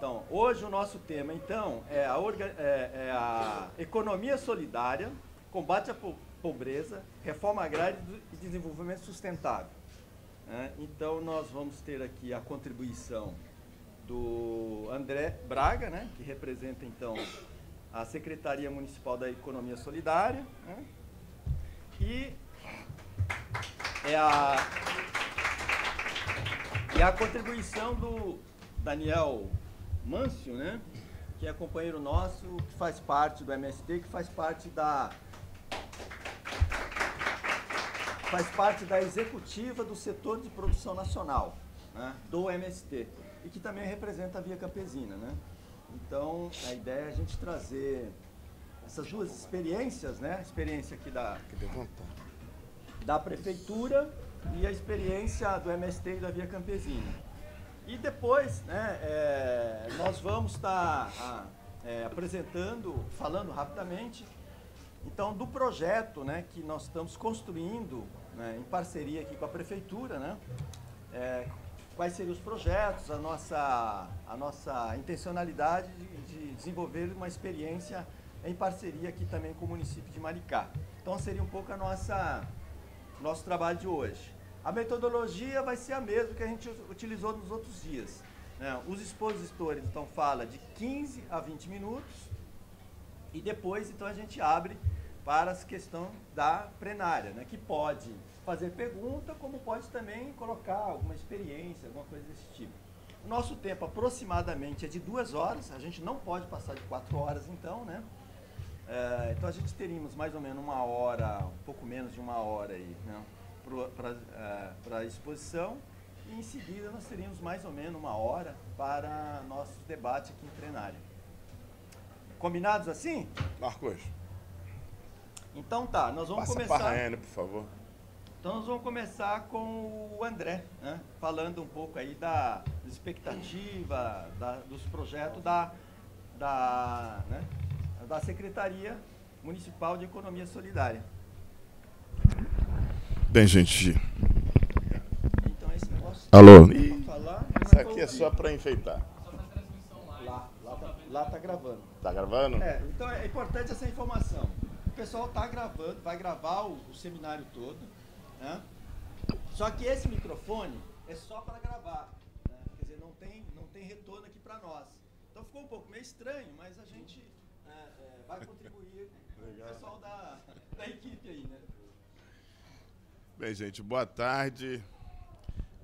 Então, hoje o nosso tema, então, é a, é, é a economia solidária, combate à po pobreza, reforma agrária e desenvolvimento sustentável. Né? então, nós vamos ter aqui a contribuição do André Braga, né, que representa, então, a Secretaria Municipal da Economia Solidária, né, e é a, é a contribuição do Daniel Mâncio, né? Que é companheiro nosso, que faz parte do MST, que faz parte da. Faz parte da executiva do setor de produção nacional, né? do MST, e que também representa a Via Campesina. Né? Então, a ideia é a gente trazer essas duas experiências, né? A experiência aqui da, da prefeitura e a experiência do MST e da Via Campesina. E depois, né, é, nós vamos estar tá, é, apresentando, falando rapidamente, então, do projeto né, que nós estamos construindo né, em parceria aqui com a Prefeitura, né, é, quais seriam os projetos, a nossa, a nossa intencionalidade de, de desenvolver uma experiência em parceria aqui também com o município de Maricá. Então seria um pouco a nossa nosso trabalho de hoje. A metodologia vai ser a mesma que a gente utilizou nos outros dias. Né? Os expositores, então, fala de 15 a 20 minutos e depois, então, a gente abre para a questão da plenária, né? que pode fazer pergunta, como pode também colocar alguma experiência, alguma coisa desse tipo. O nosso tempo aproximadamente é de duas horas, a gente não pode passar de quatro horas então, né? É, então a gente teríamos mais ou menos uma hora, um pouco menos de uma hora aí, né? para é, a exposição e em seguida nós teríamos mais ou menos uma hora para nosso debate aqui em plenário. Combinados assim? Marcos. Então tá, nós vamos Passa começar. Para a Ana, por favor. Então nós vamos começar com o André, né? falando um pouco aí da expectativa, da, dos projetos da, da, né? da Secretaria Municipal de Economia Solidária. Bem, gente. Alô? Isso aqui é só para enfeitar. Tá, lá tá gravando. Tá gravando? É, então é importante essa informação. O pessoal tá gravando, vai gravar o, o seminário todo, né? Só que esse microfone é só para gravar, né? quer dizer, não tem, não tem retorno aqui para nós. Então ficou um pouco meio estranho, mas a gente é, é, vai contribuir com o pessoal da, da equipe aí, né? Bem, gente, boa tarde.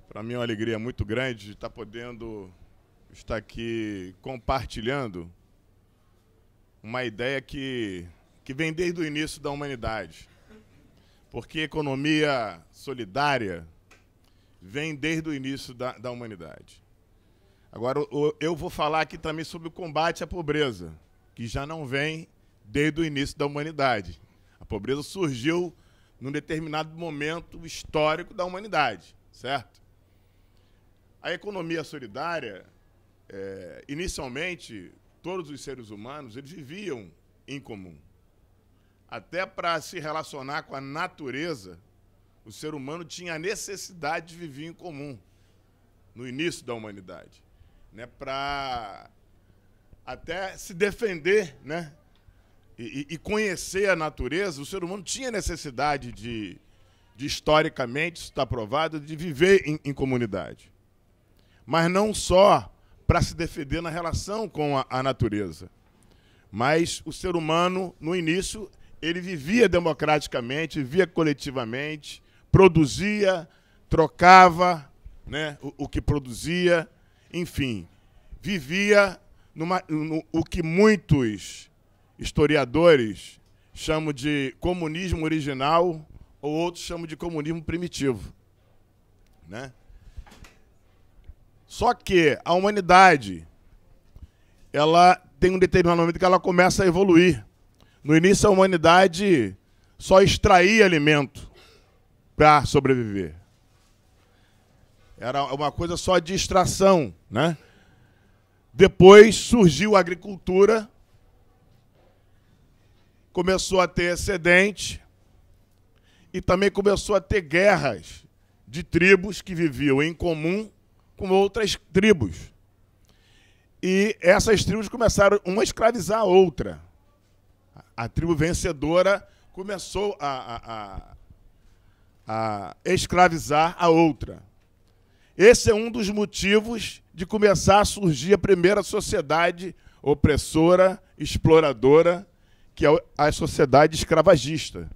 Para mim é uma alegria muito grande estar tá podendo estar aqui compartilhando uma ideia que, que vem desde o início da humanidade. Porque economia solidária vem desde o início da, da humanidade. Agora, eu vou falar aqui também sobre o combate à pobreza, que já não vem desde o início da humanidade. A pobreza surgiu num determinado momento histórico da humanidade, certo? A economia solidária, é, inicialmente, todos os seres humanos eles viviam em comum. Até para se relacionar com a natureza, o ser humano tinha a necessidade de viver em comum no início da humanidade, né? Para até se defender, né? e, e, conhecer a natureza, o ser humano tinha necessidade de, de historicamente, isso está provado, de viver em, em comunidade. Mas não só para se defender na relação com a, a natureza, mas o ser humano, no início, ele vivia democraticamente, vivia coletivamente, produzia, trocava né, o, o que produzia, enfim, vivia numa, no, o que muitos historiadores chamam de comunismo original ou outros chamam de comunismo primitivo. Né? Só que a humanidade ela tem um determinado momento que ela começa a evoluir. No início, a humanidade só extraía alimento para sobreviver. Era uma coisa só de extração, né? Depois surgiu a agricultura começou a ter excedente e também começou a ter guerras de tribos que viviam em comum com outras tribos. E essas tribos começaram uma a escravizar a outra. A tribo vencedora começou a, a, a, a escravizar a outra. Esse é um dos motivos de começar a surgir a primeira sociedade opressora, exploradora que é a sociedade escravagista.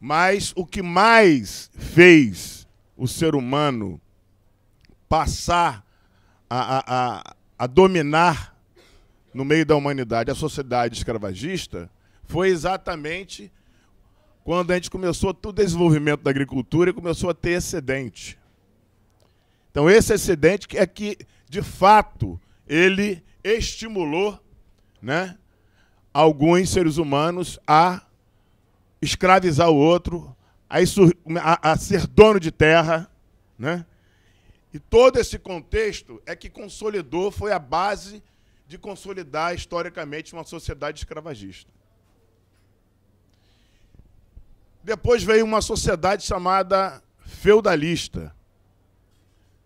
Mas o que mais fez o ser humano passar a, a, a, a dominar no meio da humanidade a sociedade escravagista foi exatamente quando a gente começou todo o desenvolvimento da agricultura e começou a ter excedente. Então, esse excedente é que, de fato, ele estimulou né, alguns seres humanos a escravizar o outro, a, a, a ser dono de terra, né? E todo esse contexto é que consolidou, foi a base de consolidar historicamente uma sociedade escravagista. Depois veio uma sociedade chamada feudalista,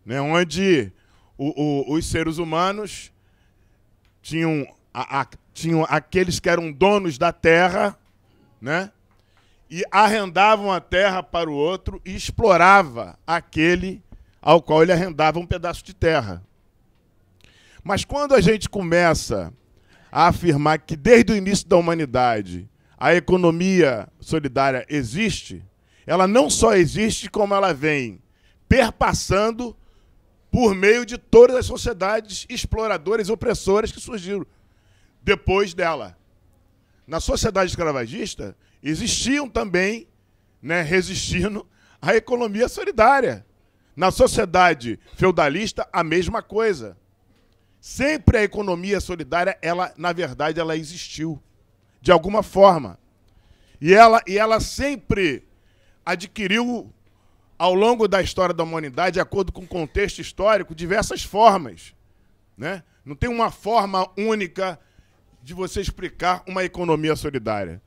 né, onde o, o, os seres humanos tinham a, a, tinham aqueles que eram donos da terra, né? E arrendavam a terra para o outro e explorava aquele ao qual ele arrendava um pedaço de terra. Mas quando a gente começa a afirmar que desde o início da humanidade a economia solidária existe, ela não só existe, como ela vem perpassando por meio de todas as sociedades exploradoras e opressoras que surgiram depois dela. Na sociedade escravagista, existiam também, né, resistindo, a economia solidária. Na sociedade feudalista, a mesma coisa. Sempre a economia solidária, ela, na verdade, ela existiu, de alguma forma. E ela, e ela sempre adquiriu, ao longo da história da humanidade, de acordo com o contexto histórico, diversas formas. Né? Não tem uma forma única de você explicar uma economia solidária.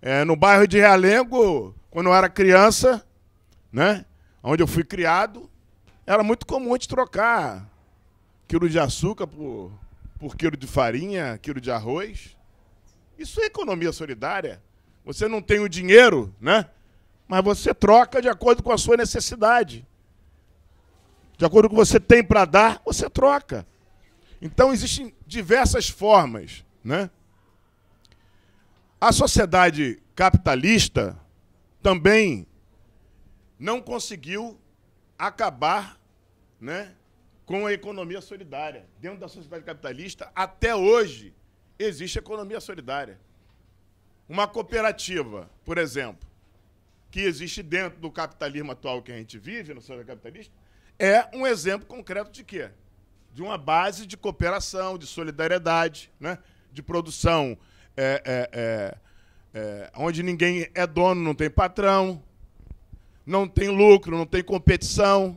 É, no bairro de Realengo, quando eu era criança, né, onde eu fui criado, era muito comum a gente trocar quilo de açúcar por, por quilo de farinha, quilo de arroz. Isso é economia solidária. Você não tem o dinheiro, né? Mas você troca de acordo com a sua necessidade. De acordo com o que você tem para dar, você troca. Então existem diversas formas né? A sociedade capitalista também não conseguiu acabar, né, com a economia solidária. Dentro da sociedade capitalista, até hoje, existe economia solidária. Uma cooperativa, por exemplo, que existe dentro do capitalismo atual que a gente vive, no sociedade capitalista, é um exemplo concreto de quê? De uma base de cooperação, de solidariedade, né? de produção é, é, é, é, onde ninguém é dono, não tem patrão, não tem lucro, não tem competição.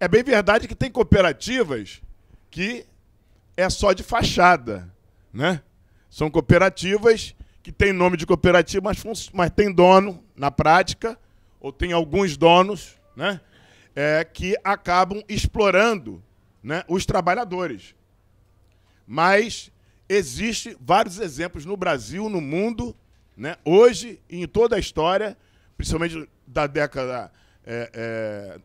É bem verdade que tem cooperativas que é só de fachada, né? São cooperativas que têm nome de cooperativa, mas, mas tem dono na prática, ou tem alguns donos, né? É, que acabam explorando né, os trabalhadores. Mas Existem vários exemplos no Brasil, no mundo, né? hoje e em toda a história, principalmente da década é, é,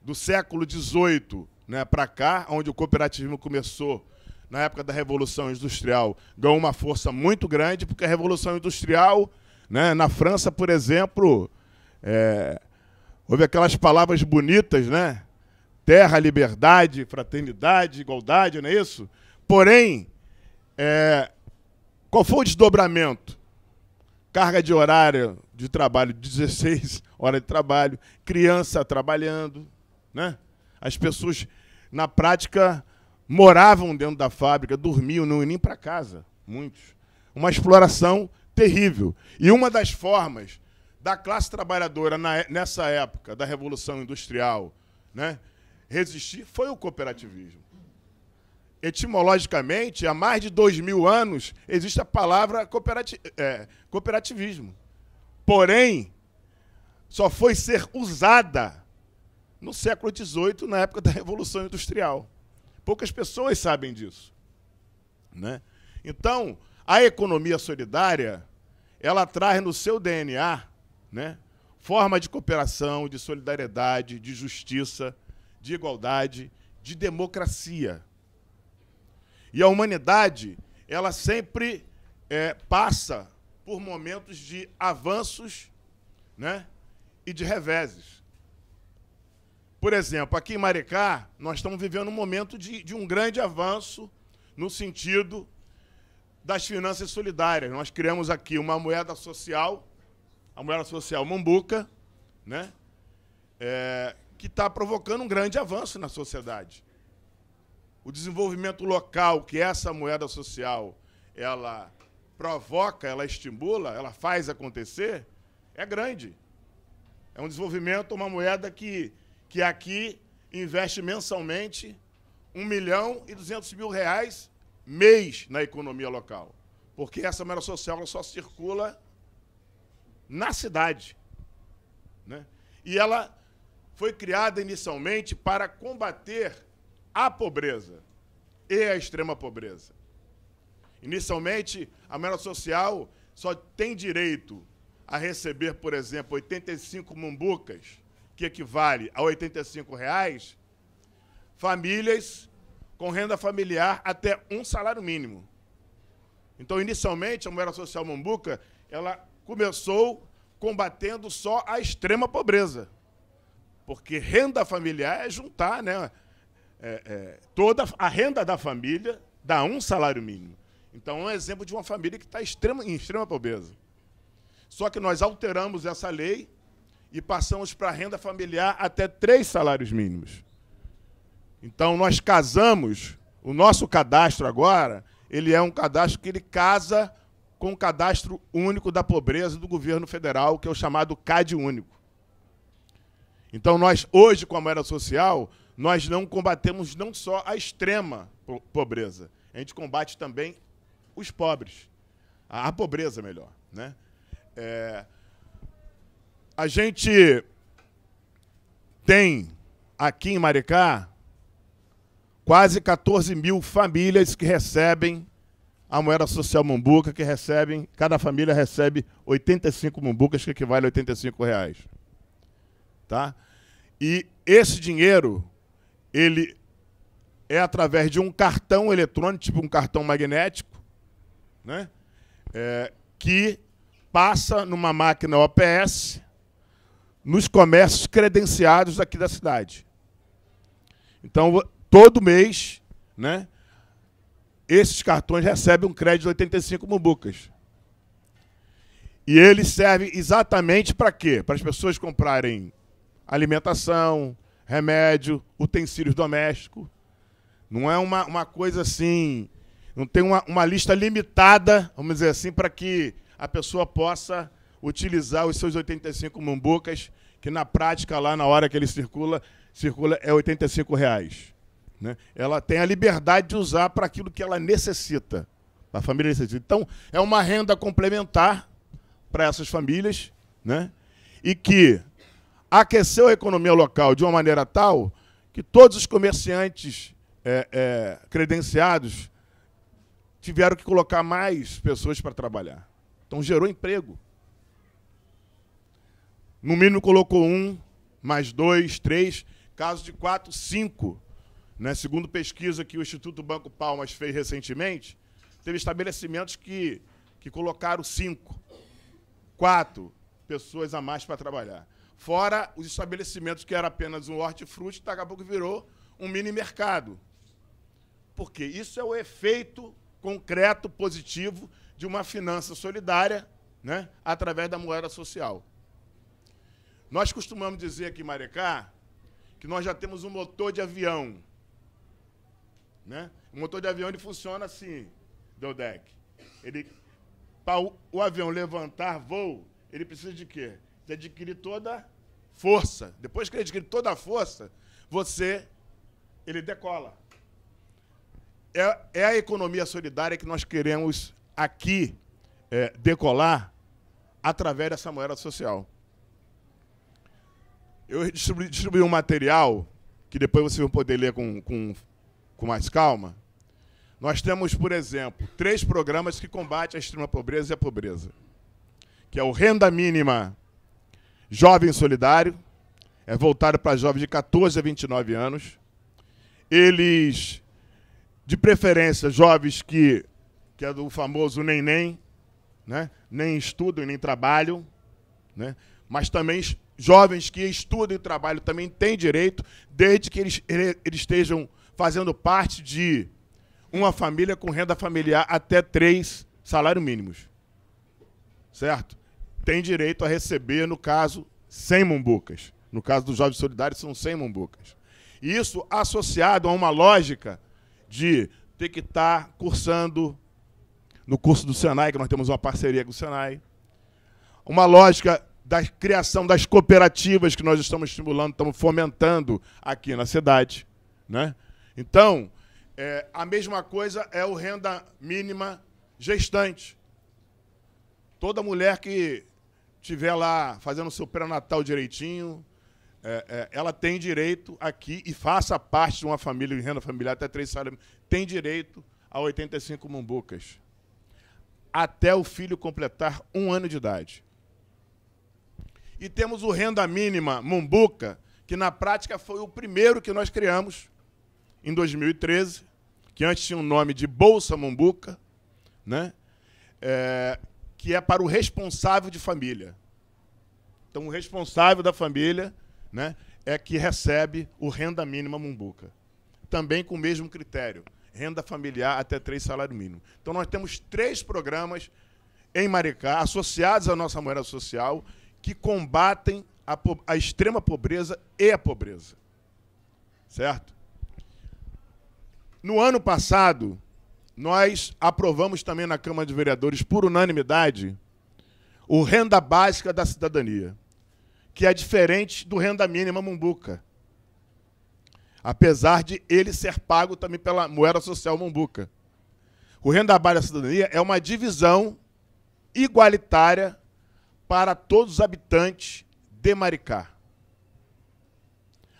do século XVIII né, para cá, onde o cooperativismo começou na época da Revolução Industrial, ganhou uma força muito grande, porque a Revolução Industrial, né, na França, por exemplo, é, houve aquelas palavras bonitas, né? Terra, liberdade, fraternidade, igualdade, não é isso? Porém, é, qual foi o desdobramento? Carga de horário de trabalho, 16 horas de trabalho, criança trabalhando, né? As pessoas, na prática, moravam dentro da fábrica, dormiam, não iam para casa, muitos. Uma exploração terrível. E uma das formas da classe trabalhadora na, é, nessa época da Revolução Industrial né, resistir foi o cooperativismo etimologicamente, há mais de dois mil anos, existe a palavra cooperati é, cooperativismo. Porém, só foi ser usada no século XVIII, na época da Revolução Industrial. Poucas pessoas sabem disso. Né? Então, a economia solidária, ela traz no seu DNA né, forma de cooperação, de solidariedade, de justiça, de igualdade, de democracia. E a humanidade, ela sempre é, passa por momentos de avanços né, e de reveses. Por exemplo, aqui em Maricá, nós estamos vivendo um momento de, de um grande avanço no sentido das finanças solidárias. Nós criamos aqui uma moeda social, a moeda social Mambuca, né? É, que está provocando um grande avanço na sociedade o desenvolvimento local que é essa moeda social ela provoca, ela estimula, ela faz acontecer, é grande. É um desenvolvimento, uma moeda que, que aqui investe mensalmente 1 milhão e 200 mil reais mês na economia local. Porque essa moeda social só circula na cidade. Né? E ela foi criada inicialmente para combater a pobreza e a extrema pobreza. Inicialmente, a menor social só tem direito a receber, por exemplo, 85 mumbucas, que equivale a R$ 85, reais, famílias com renda familiar até um salário mínimo. Então, inicialmente, a moeda social Mumbuca, ela começou combatendo só a extrema pobreza. Porque renda familiar é juntar, né, é, é, toda a renda da família dá um salário mínimo. Então, é um exemplo de uma família que está em extrema pobreza. Só que nós alteramos essa lei e passamos para a renda familiar até três salários mínimos. Então, nós casamos, o nosso cadastro agora, ele é um cadastro que ele casa com o cadastro único da pobreza do governo federal, que é o chamado CAD único. Então, nós, hoje, com a moeda social, nós não combatemos não só a extrema pobreza, a gente combate também os pobres. A, a pobreza, melhor. Né? É, a gente tem aqui em Maricá quase 14 mil famílias que recebem a moeda social mumbuca, que recebem, cada família recebe 85 mumbucas, que equivale a 85 reais. Tá? E esse dinheiro ele é através de um cartão eletrônico, tipo um cartão magnético, né? É, que passa numa máquina OPS nos comércios credenciados aqui da cidade. Então, todo mês, né, esses cartões recebem um crédito de 85 mubucas. E ele serve exatamente para quê? Para as pessoas comprarem alimentação, remédio, utensílios domésticos. Não é uma, uma coisa assim. Não tem uma, uma lista limitada, vamos dizer assim, para que a pessoa possa utilizar os seus 85 mumbucas que na prática, lá na hora que ele circula, circula é 85 reais. Né? Ela tem a liberdade de usar para aquilo que ela necessita, a família necessita. Então, é uma renda complementar para essas famílias, né? e que aqueceu a economia local de uma maneira tal que todos os comerciantes é, é, credenciados tiveram que colocar mais pessoas para trabalhar. Então gerou emprego. No mínimo colocou um, mais dois, três, caso de quatro, cinco. Né? Segundo pesquisa que o Instituto Banco Palmas fez recentemente, teve estabelecimentos que, que colocaram cinco, quatro pessoas a mais para trabalhar. Fora os estabelecimentos que era apenas um hortifruti, daqui a pouco virou um mini mercado. Porque isso é o efeito concreto, positivo, de uma finança solidária né, através da moeda social. Nós costumamos dizer aqui em Marecá que nós já temos um motor de avião. Né? O motor de avião ele funciona assim, Deldec. Ele, para o, o avião levantar voo, ele precisa de quê? de adquirir toda força. Depois que ele adquire toda a força, você, ele decola. É, é a economia solidária que nós queremos aqui é, decolar através dessa moeda social. Eu distribuí, distribuí, um material que depois vocês vão poder ler com, com, com mais calma. Nós temos, por exemplo, três programas que combatem a extrema pobreza e a pobreza, que é o Renda Mínima, Jovem Solidário, é voltado para jovens de 14 a 29 anos. Eles, de preferência, jovens que, que é do famoso neném, nem, né? nem estudam nem trabalham, né? mas também jovens que estudam e trabalham também têm direito, desde que eles, eles estejam fazendo parte de uma família com renda familiar até três salários mínimos. Certo? tem direito a receber, no caso, 100 mumbucas. No caso dos jovens solidários, são 100 mumbucas. Isso associado a uma lógica de ter que estar tá cursando no curso do Senai, que nós temos uma parceria com o Senai, uma lógica da criação das cooperativas que nós estamos estimulando, estamos fomentando aqui na cidade. Né? Então, é, a mesma coisa é o renda mínima gestante. Toda mulher que tiver lá fazendo o seu pré-natal direitinho, é, é, ela tem direito aqui e faça parte de uma família de renda familiar até três salários, tem direito a 85 mumbucas até o filho completar um ano de idade. E temos o renda mínima mumbuca, que na prática foi o primeiro que nós criamos em 2013, que antes tinha o um nome de Bolsa Mumbuca, né? É, que é para o responsável de família. Então, o responsável da família né, é que recebe o renda mínima mumbuca. Também com o mesmo critério, renda familiar até três salários mínimos. Então, nós temos três programas em Maricá, associados à nossa moeda social, que combatem a, a extrema pobreza e a pobreza. Certo? No ano passado, nós aprovamos também na Câmara de Vereadores, por unanimidade, o Renda Básica da Cidadania, que é diferente do Renda Mínima Mumbuca, apesar de ele ser pago também pela moeda social Mumbuca. O Renda Básica da Cidadania é uma divisão igualitária para todos os habitantes de Maricá.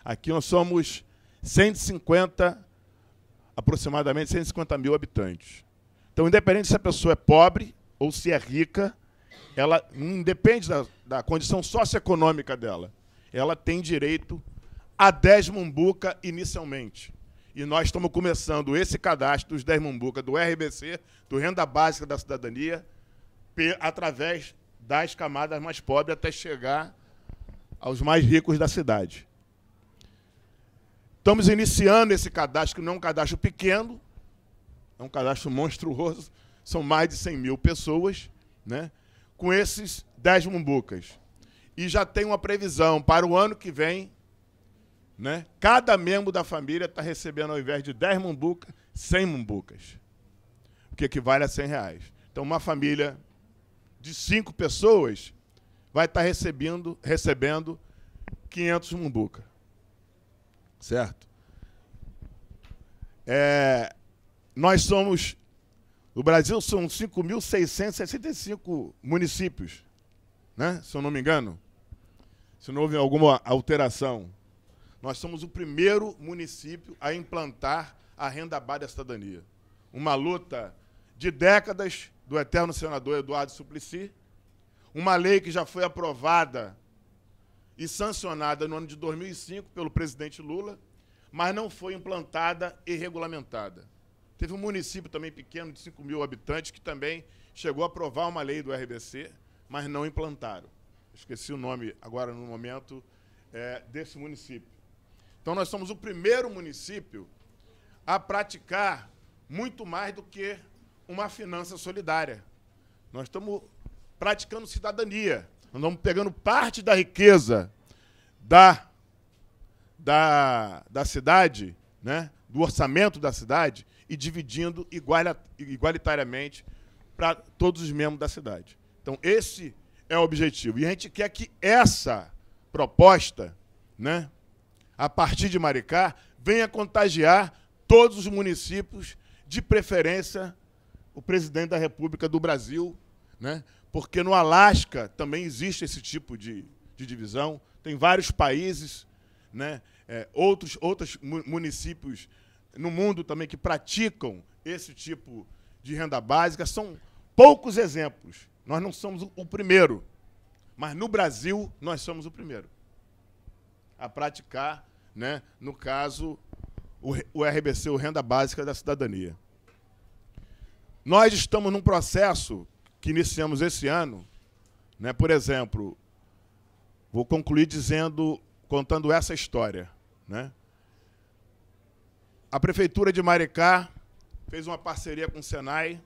Aqui nós somos 150 aproximadamente 150 mil habitantes. Então, independente se a pessoa é pobre ou se é rica, ela independe da, da condição socioeconômica dela. Ela tem direito a 10 Mumbuca inicialmente. E nós estamos começando esse cadastro dos 10 Mumbuca do RBC, do Renda Básica da Cidadania, através das camadas mais pobres até chegar aos mais ricos da cidade. Estamos iniciando esse cadastro, que não é um cadastro pequeno, é um cadastro monstruoso, são mais de 100 mil pessoas, né? com esses 10 mumbucas. E já tem uma previsão para o ano que vem, né? cada membro da família está recebendo, ao invés de 10 mumbucas, 100 mumbucas, o que equivale a 100 reais. Então, uma família de cinco pessoas vai estar recebendo, recebendo 500 mumbucas certo? É, nós somos. O Brasil são 5.665 municípios, né? se eu não me engano. Se não houve alguma alteração. Nós somos o primeiro município a implantar a renda básica da cidadania. Uma luta de décadas do eterno senador Eduardo Suplicy, uma lei que já foi aprovada e sancionada no ano de 2005 pelo presidente Lula, mas não foi implantada e regulamentada. Teve um município também pequeno, de 5 mil habitantes, que também chegou a aprovar uma lei do RBC, mas não implantaram. Esqueci o nome agora no momento é, desse município. Então, nós somos o primeiro município a praticar muito mais do que uma finança solidária. Nós estamos praticando cidadania nós estamos pegando parte da riqueza da, da, da cidade, né? do orçamento da cidade, e dividindo igualitariamente para todos os membros da cidade. Então, esse é o objetivo. E a gente quer que essa proposta, né, a partir de Maricá, venha contagiar todos os municípios, de preferência o presidente da República do Brasil, né, porque no Alasca também existe esse tipo de, de divisão, tem vários países, né? É, outros, outros municípios no mundo também que praticam esse tipo de renda básica. São poucos exemplos. Nós não somos o primeiro, mas no Brasil nós somos o primeiro a praticar, né, no caso, o, o RBC, o Renda Básica da Cidadania. Nós estamos num processo que iniciamos esse ano, né? Por exemplo, vou concluir dizendo, contando essa história, né? A prefeitura de Maricá fez uma parceria com o Senai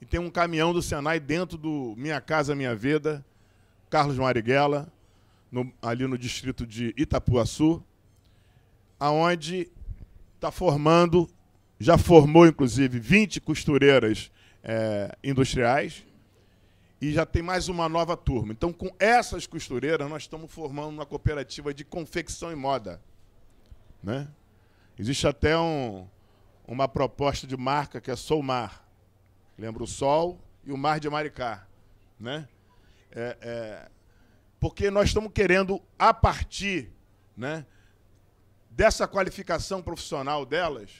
e tem um caminhão do Senai dentro do Minha Casa Minha Vida, Carlos Marighella, no, ali no distrito de Itapuaçu, aonde está formando, já formou inclusive 20 costureiras é, industriais e já tem mais uma nova turma. Então, com essas costureiras, nós estamos formando uma cooperativa de confecção e moda. Né? Existe até um, uma proposta de marca que é Solmar. Lembra o Sol e o Mar de Maricá. Né? É, é, porque nós estamos querendo, a partir né, dessa qualificação profissional delas,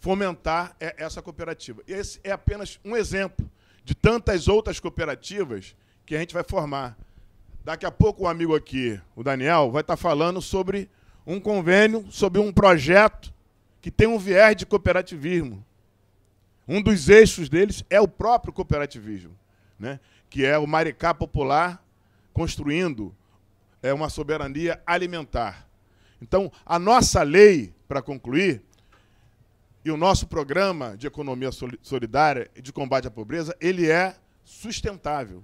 fomentar é, essa cooperativa. Esse é apenas um exemplo de tantas outras cooperativas que a gente vai formar. Daqui a pouco, o um amigo aqui, o Daniel, vai estar tá falando sobre um convênio, sobre um projeto que tem um viés de cooperativismo. Um dos eixos deles é o próprio cooperativismo, né? que é o Maricá Popular construindo é, uma soberania alimentar. Então, a nossa lei, para concluir, e o nosso programa de economia solidária e de combate à pobreza, ele é sustentável.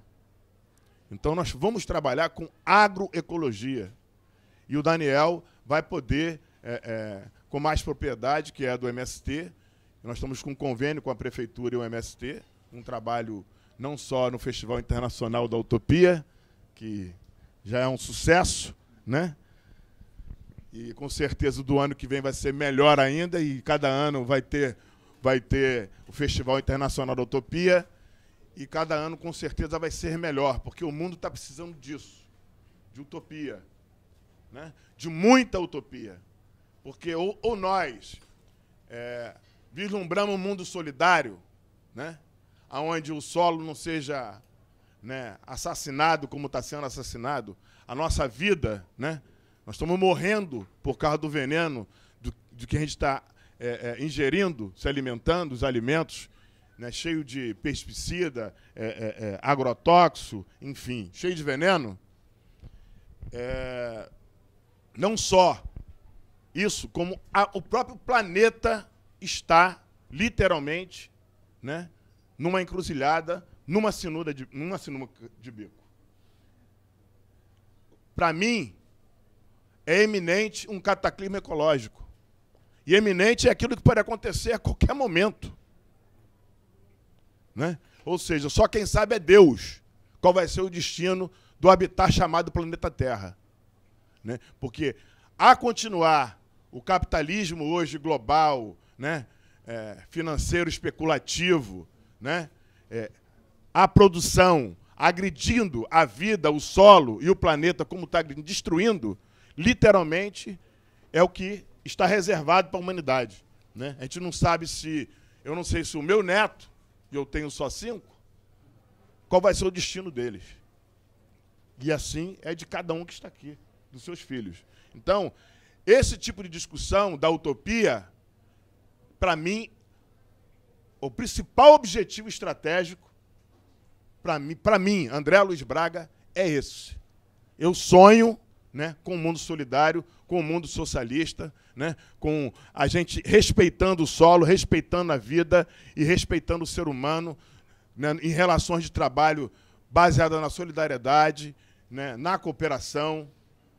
Então nós vamos trabalhar com agroecologia. E o Daniel vai poder, é, é, com mais propriedade, que é do MST, nós estamos com um convênio com a Prefeitura e o MST, um trabalho não só no Festival Internacional da Utopia, que já é um sucesso, né? E com certeza do ano que vem vai ser melhor ainda e cada ano vai ter vai ter o Festival Internacional da Utopia e cada ano com certeza vai ser melhor, porque o mundo está precisando disso, de utopia, né? de muita utopia. Porque ou, ou nós é, vislumbramos um mundo solidário, né? onde o solo não seja né, assassinado como está sendo assassinado, a nossa vida, né? Nós estamos morrendo por causa do veneno do, do que a gente está é, é, ingerindo, se alimentando, os alimentos, né, cheio de pesticida, é, é, é agrotóxico, enfim, cheio de veneno. É, não só isso, como a, o próprio planeta está literalmente né, numa encruzilhada, numa sinuca de, numa de bico. Para mim, é eminente um cataclismo ecológico. E eminente é aquilo que pode acontecer a qualquer momento. Né? Ou seja, só quem sabe é Deus qual vai ser o destino do habitat chamado planeta Terra. Né? Porque, a continuar o capitalismo hoje global, né? É, financeiro especulativo, né? É, a produção agredindo a vida, o solo e o planeta, como está destruindo, literalmente é o que está reservado para a humanidade. Né? A gente não sabe se, eu não sei se o meu neto, e eu tenho só cinco, qual vai ser o destino deles. E assim é de cada um que está aqui, dos seus filhos. Então, esse tipo de discussão da utopia, para mim, o principal objetivo estratégico, para mim, mim, André Luiz Braga, é esse. Eu sonho né, com o mundo solidário, com o mundo socialista, né, com a gente respeitando o solo, respeitando a vida e respeitando o ser humano né, em relações de trabalho baseadas na solidariedade, né, na cooperação,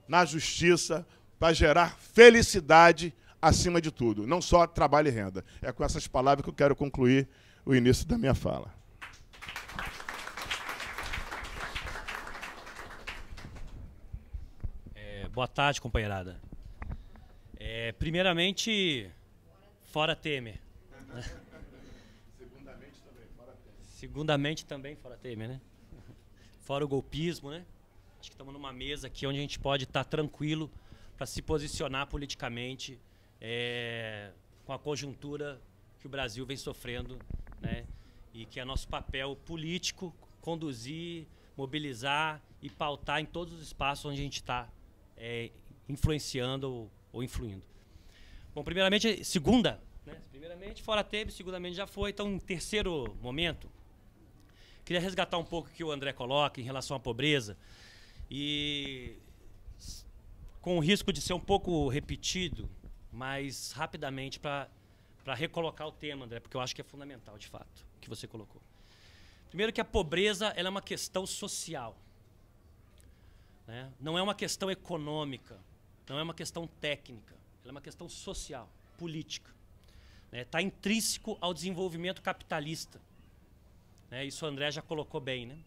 na justiça, para gerar felicidade acima de tudo, não só trabalho e renda. É com essas palavras que eu quero concluir o início da minha fala. Boa tarde, companheirada. É, primeiramente, fora Temer. Segundamente também, fora Temer. Segundamente também, fora Temer, né? Fora o golpismo, né? Acho que estamos numa mesa aqui onde a gente pode estar tá tranquilo para se posicionar politicamente é, com a conjuntura que o Brasil vem sofrendo, né? E que é nosso papel político conduzir, mobilizar e pautar em todos os espaços onde a gente está é, influenciando ou influindo. Bom, primeiramente, segunda. Né? Primeiramente, fora teve, segundamente já foi. Então, um terceiro momento. Queria resgatar um pouco o que o André coloca em relação à pobreza. E com o risco de ser um pouco repetido, mas rapidamente para recolocar o tema, André, porque eu acho que é fundamental, de fato, o que você colocou. Primeiro que a pobreza ela é uma questão social. Né? Não é uma questão econômica, não é uma questão técnica, ela é uma questão social, política. Está né? Tá intrínseco ao desenvolvimento capitalista. Né? Isso o André já colocou bem. Né?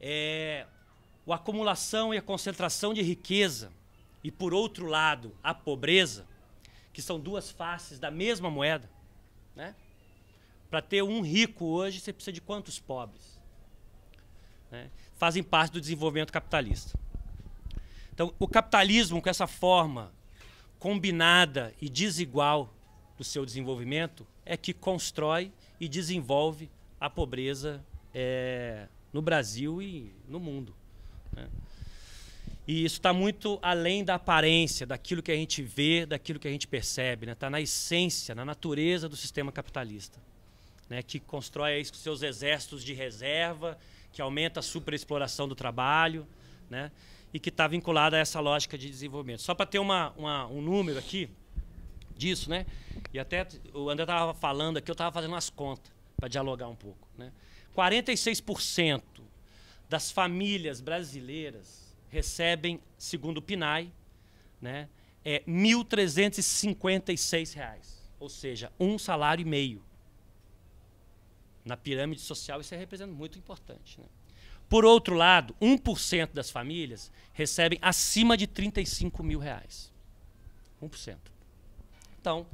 É, a acumulação e a concentração de riqueza, e por outro lado, a pobreza, que são duas faces da mesma moeda, né? para ter um rico hoje, você precisa de quantos pobres? né, fazem parte do desenvolvimento capitalista. Então, o capitalismo, com essa forma combinada e desigual do seu desenvolvimento, é que constrói e desenvolve a pobreza é, no Brasil e no mundo. Né? E isso está muito além da aparência, daquilo que a gente vê, daquilo que a gente percebe. Está né? Tá na essência, na natureza do sistema capitalista, né? que constrói com seus exércitos de reserva, que aumenta a superexploração do trabalho, né? e que está vinculada a essa lógica de desenvolvimento. Só para ter uma, uma, um número aqui disso, né? e até o André estava falando aqui, eu estava fazendo umas contas para dialogar um pouco. Né? 46% das famílias brasileiras recebem, segundo o PNAE, né, é R$ 1.356, ou seja, um salário e meio na pirâmide social, isso é representa muito importante. Né? Por outro lado, 1% das famílias recebem acima de 35 mil reais. 1%. Então,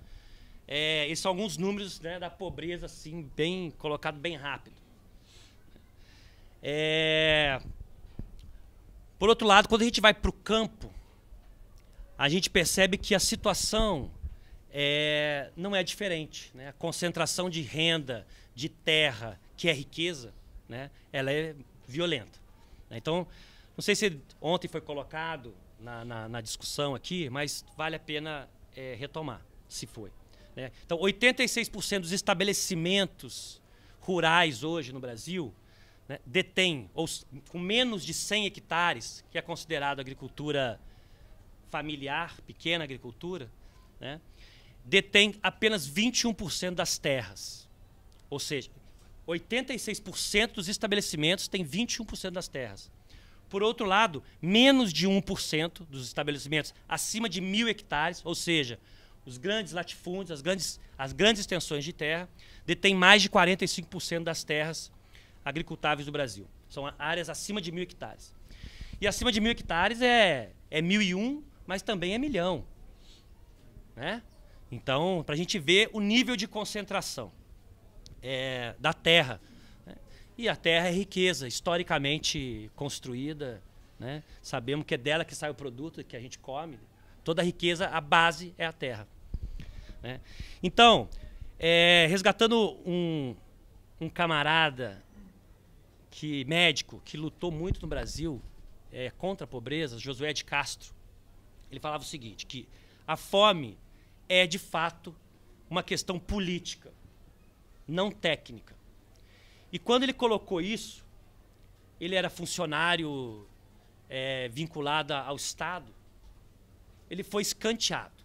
é, esses são alguns números né, da pobreza, assim, bem colocado bem rápido. É, por outro lado, quando a gente vai para o campo, a gente percebe que a situação é, não é diferente. Né? A concentração de renda, de terra, que é riqueza, né, ela é violenta. Então, não sei se ontem foi colocado na, na, na discussão aqui, mas vale a pena é, retomar, se foi. Né? Então, 86% dos estabelecimentos rurais hoje no Brasil né, detêm, ou com menos de 100 hectares, que é considerado agricultura familiar, pequena agricultura, né, detém apenas 21% das terras. Ou seja, 86% dos estabelecimentos têm 21% das terras. Por outro lado, menos de 1% dos estabelecimentos acima de mil hectares, ou seja, os grandes latifúndios, as grandes, as grandes extensões de terra, detêm mais de 45% das terras agricultáveis do Brasil. São áreas acima de mil hectares. E acima de mil hectares é, é mil e um, mas também é milhão. Né? Então, para a gente ver o nível de concentração é, da terra. Né? E a terra é riqueza, historicamente construída. Né? Sabemos que é dela que sai o produto que a gente come. Toda a riqueza, a base é a terra. Né? Então, é, resgatando um, um camarada que médico que lutou muito no Brasil é, contra a pobreza, Josué de Castro, ele falava o seguinte, que a fome é de fato uma questão política não técnica. E quando ele colocou isso, ele era funcionário é, vinculado ao Estado, ele foi escanteado.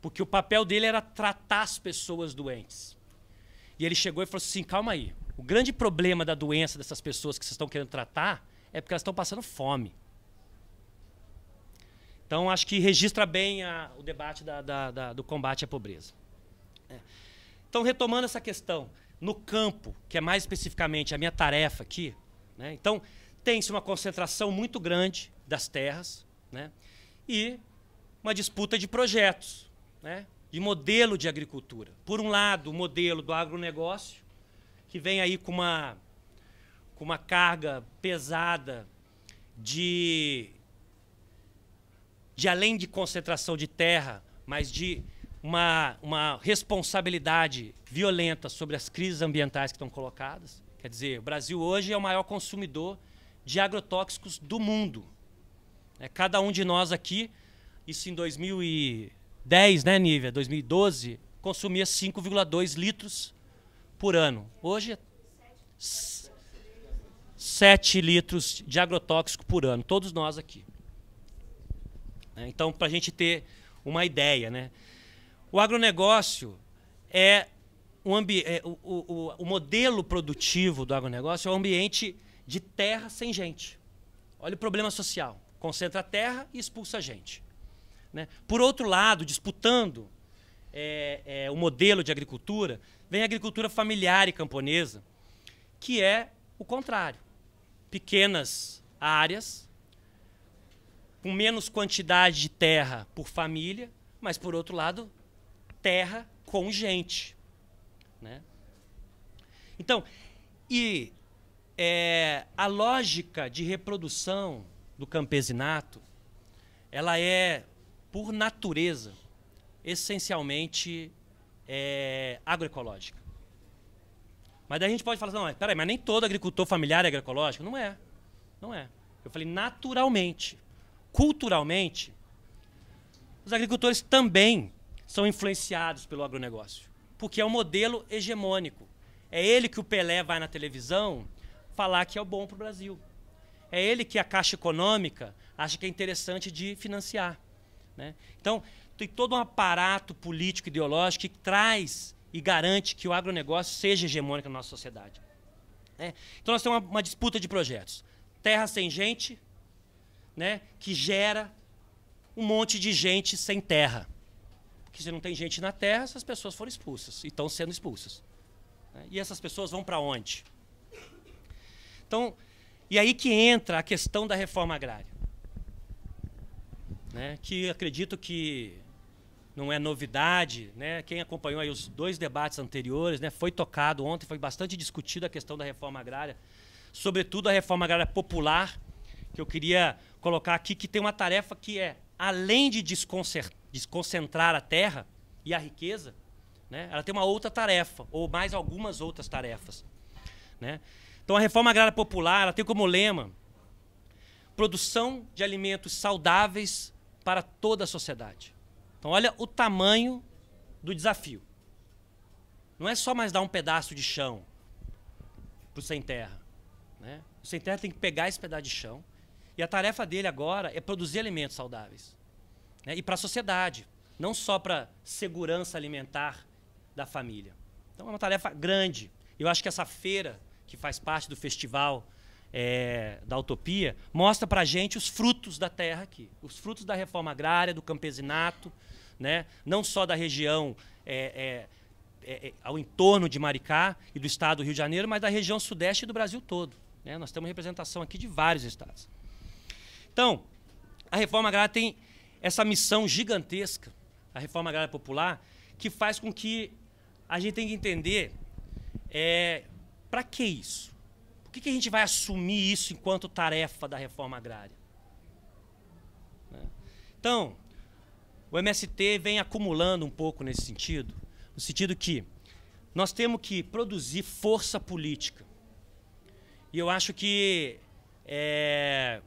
Porque o papel dele era tratar as pessoas doentes. E ele chegou e falou assim: calma aí. O grande problema da doença dessas pessoas que vocês estão querendo tratar é porque elas estão passando fome. Então, acho que registra bem a, o debate da, da, da, do combate à pobreza. É. Então, retomando essa questão, no campo, que é mais especificamente a minha tarefa aqui, né? então, tem-se uma concentração muito grande das terras né? e uma disputa de projetos, né? de modelo de agricultura. Por um lado, o modelo do agronegócio, que vem aí com uma, com uma carga pesada de, de, além de concentração de terra, mas de uma, uma responsabilidade violenta sobre as crises ambientais que estão colocadas. Quer dizer, o Brasil hoje é o maior consumidor de agrotóxicos do mundo. É, cada um de nós aqui, isso em 2010, né, Nívia? 2012, consumia 5,2 litros por ano. Hoje, 7 é litros de agrotóxico por ano, todos nós aqui. É, então, para a gente ter uma ideia, né? O agronegócio é um ambi é, o, o, o, modelo produtivo do agronegócio é um ambiente de terra sem gente. Olha o problema social. Concentra a terra e expulsa a gente. Né? Por outro lado, disputando é, é, o modelo de agricultura, vem a agricultura familiar e camponesa, que é o contrário. Pequenas áreas, com menos quantidade de terra por família, mas, por outro lado, terra com gente. Né? Então, e é, a lógica de reprodução do campesinato, ela é, por natureza, essencialmente é, agroecológica. Mas daí a gente pode falar assim, não, peraí, mas nem todo agricultor familiar é agroecológico? Não é. Não é. Eu falei naturalmente. Culturalmente, os agricultores também são influenciados pelo agronegócio. Porque é um modelo hegemônico. É ele que o Pelé vai na televisão falar que é o bom para o Brasil. É ele que a Caixa Econômica acha que é interessante de financiar. Né? Então, tem todo um aparato político ideológico que traz e garante que o agronegócio seja hegemônico na nossa sociedade. Né? Então, nós temos uma, uma disputa de projetos. Terra sem gente, né, que gera um monte de gente sem terra que se não tem gente na terra, essas pessoas foram expulsas e estão sendo expulsas. Né? E essas pessoas vão para onde? Então, e aí que entra a questão da reforma agrária. Né? Que acredito que não é novidade, né? Quem acompanhou os dois debates anteriores, né? Foi tocado ontem, foi bastante discutida a questão da reforma agrária, sobretudo a reforma agrária popular, que eu queria colocar aqui que tem uma tarefa que é além de desconcertar desconcentrar a terra e a riqueza, né, ela tem uma outra tarefa, ou mais algumas outras tarefas. Né? Então, a reforma agrária popular ela tem como lema produção de alimentos saudáveis para toda a sociedade. Então, olha o tamanho do desafio. Não é só mais dar um pedaço de chão para o sem terra. Né? O sem terra tem que pegar esse pedaço de chão e a tarefa dele agora é produzir alimentos saudáveis né? e para a sociedade, não só para segurança alimentar da família. Então é uma tarefa grande. Eu acho que essa feira, que faz parte do festival é, da Utopia, mostra para a gente os frutos da terra aqui, os frutos da reforma agrária, do campesinato, né? não só da região é, é, é, é ao entorno de Maricá e do estado do Rio de Janeiro, mas da região sudeste e do Brasil todo. Né? Nós temos representação aqui de vários estados. Então, a reforma agrária tem essa missão gigantesca, a reforma agrária popular, que faz com que a gente tenha que entender é, para que isso? Por que, que a gente vai assumir isso enquanto tarefa da reforma agrária? Né? Então, o MST vem acumulando um pouco nesse sentido, no sentido que nós temos que produzir força política. E eu acho que é,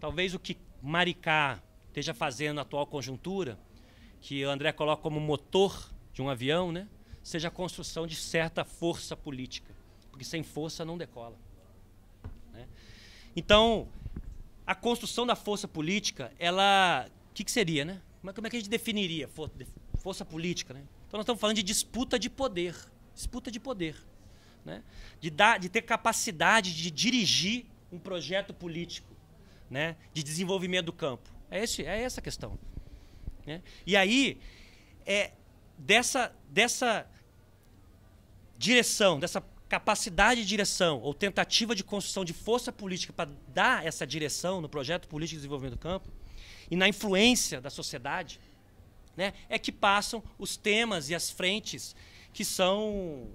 talvez o que Maricá esteja fazendo a atual conjuntura, que o André coloca como motor de um avião, né? seja a construção de certa força política, porque sem força não decola. Né? Então, a construção da força política, ela, o que, que, seria, né? Como é que a gente definiria for, força política, né? Então nós estamos falando de disputa de poder, disputa de poder, né? De dar, de ter capacidade de dirigir um projeto político, né? De desenvolvimento do campo. É, esse, é essa a questão. Né? E aí, é dessa, dessa direção, dessa capacidade de direção ou tentativa de construção de força política para dar essa direção no projeto político de desenvolvimento do campo e na influência da sociedade, né, é que passam os temas e as frentes que são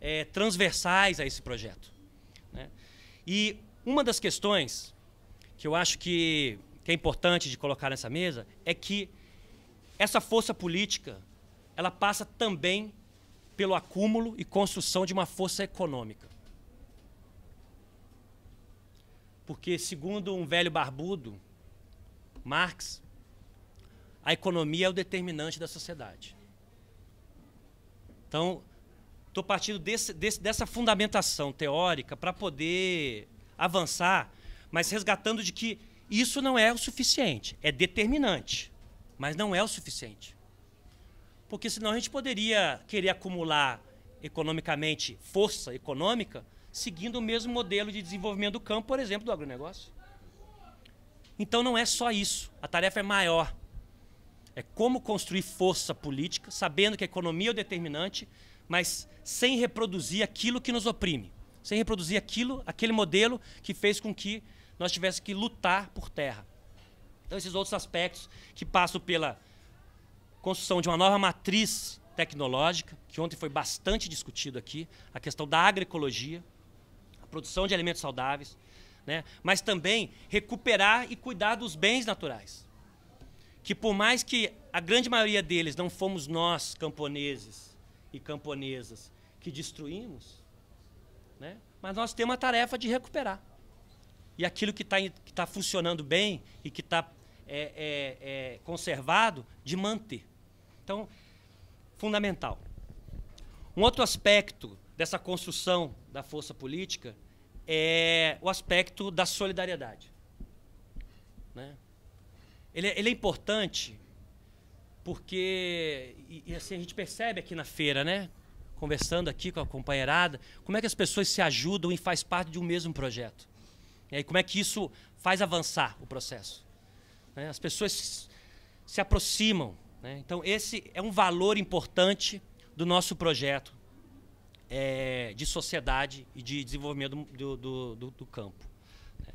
é, transversais a esse projeto. Né? E uma das questões que eu acho que que é importante de colocar nessa mesa é que essa força política ela passa também pelo acúmulo e construção de uma força econômica. Porque, segundo um velho barbudo, Marx, a economia é o determinante da sociedade. Então, estou partindo desse, desse, dessa fundamentação teórica para poder avançar, mas resgatando de que isso não é o suficiente, é determinante, mas não é o suficiente. Porque senão a gente poderia querer acumular economicamente força econômica seguindo o mesmo modelo de desenvolvimento do campo, por exemplo, do agronegócio. Então não é só isso, a tarefa é maior. É como construir força política, sabendo que a economia é o determinante, mas sem reproduzir aquilo que nos oprime, sem reproduzir aquilo, aquele modelo que fez com que nós tivéssemos que lutar por terra. Então, esses outros aspectos que passam pela construção de uma nova matriz tecnológica, que ontem foi bastante discutido aqui, a questão da agroecologia, a produção de alimentos saudáveis, né? mas também recuperar e cuidar dos bens naturais. Que por mais que a grande maioria deles não fomos nós, camponeses e camponesas, que destruímos, né? mas nós temos a tarefa de recuperar e aquilo que está tá funcionando bem e que está é, é, é, conservado, de manter. Então, fundamental. Um outro aspecto dessa construção da força política é o aspecto da solidariedade. Né? Ele, é, ele é importante porque e, e assim a gente percebe aqui na feira, né? Conversando aqui com a companheirada, como é que as pessoas se ajudam e faz parte de um mesmo projeto. E como é que isso faz avançar o processo? Né, as pessoas se aproximam. Né. Então, esse é um valor importante do nosso projeto é, de sociedade e de desenvolvimento do, do, do, do campo. Né.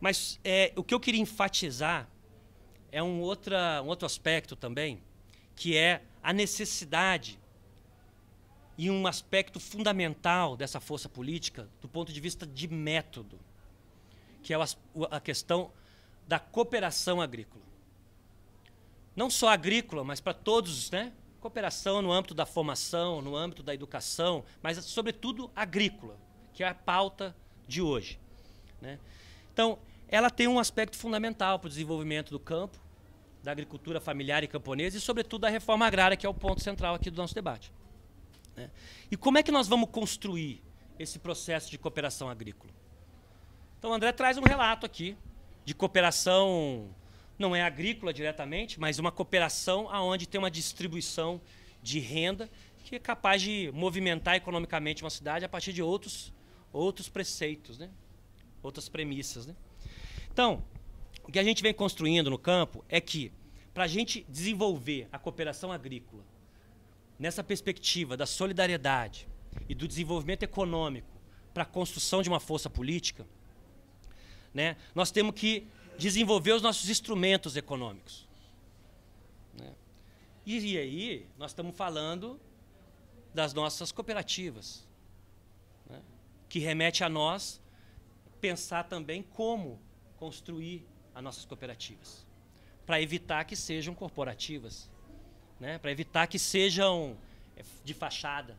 Mas é, o que eu queria enfatizar é um, outra, um outro aspecto também, que é a necessidade e um aspecto fundamental dessa força política do ponto de vista de método que é a questão da cooperação agrícola. Não só agrícola, mas para todos, né? Cooperação no âmbito da formação, no âmbito da educação, mas sobretudo agrícola, que é a pauta de hoje. Né? Então, ela tem um aspecto fundamental para o desenvolvimento do campo, da agricultura familiar e camponesa e, sobretudo, da reforma agrária, que é o ponto central aqui do nosso debate. Né? E como é que nós vamos construir esse processo de cooperação agrícola? Então o André traz um relato aqui de cooperação, não é agrícola diretamente, mas uma cooperação aonde tem uma distribuição de renda que é capaz de movimentar economicamente uma cidade a partir de outros, outros preceitos, né? outras premissas. Né? Então, o que a gente vem construindo no campo é que, para a gente desenvolver a cooperação agrícola nessa perspectiva da solidariedade e do desenvolvimento econômico para a construção de uma força política, né? Nós temos que desenvolver os nossos instrumentos econômicos. Né? E, e aí, nós estamos falando das nossas cooperativas, né? que remete a nós pensar também como construir as nossas cooperativas, para evitar que sejam corporativas, né? para evitar que sejam eh, de fachada.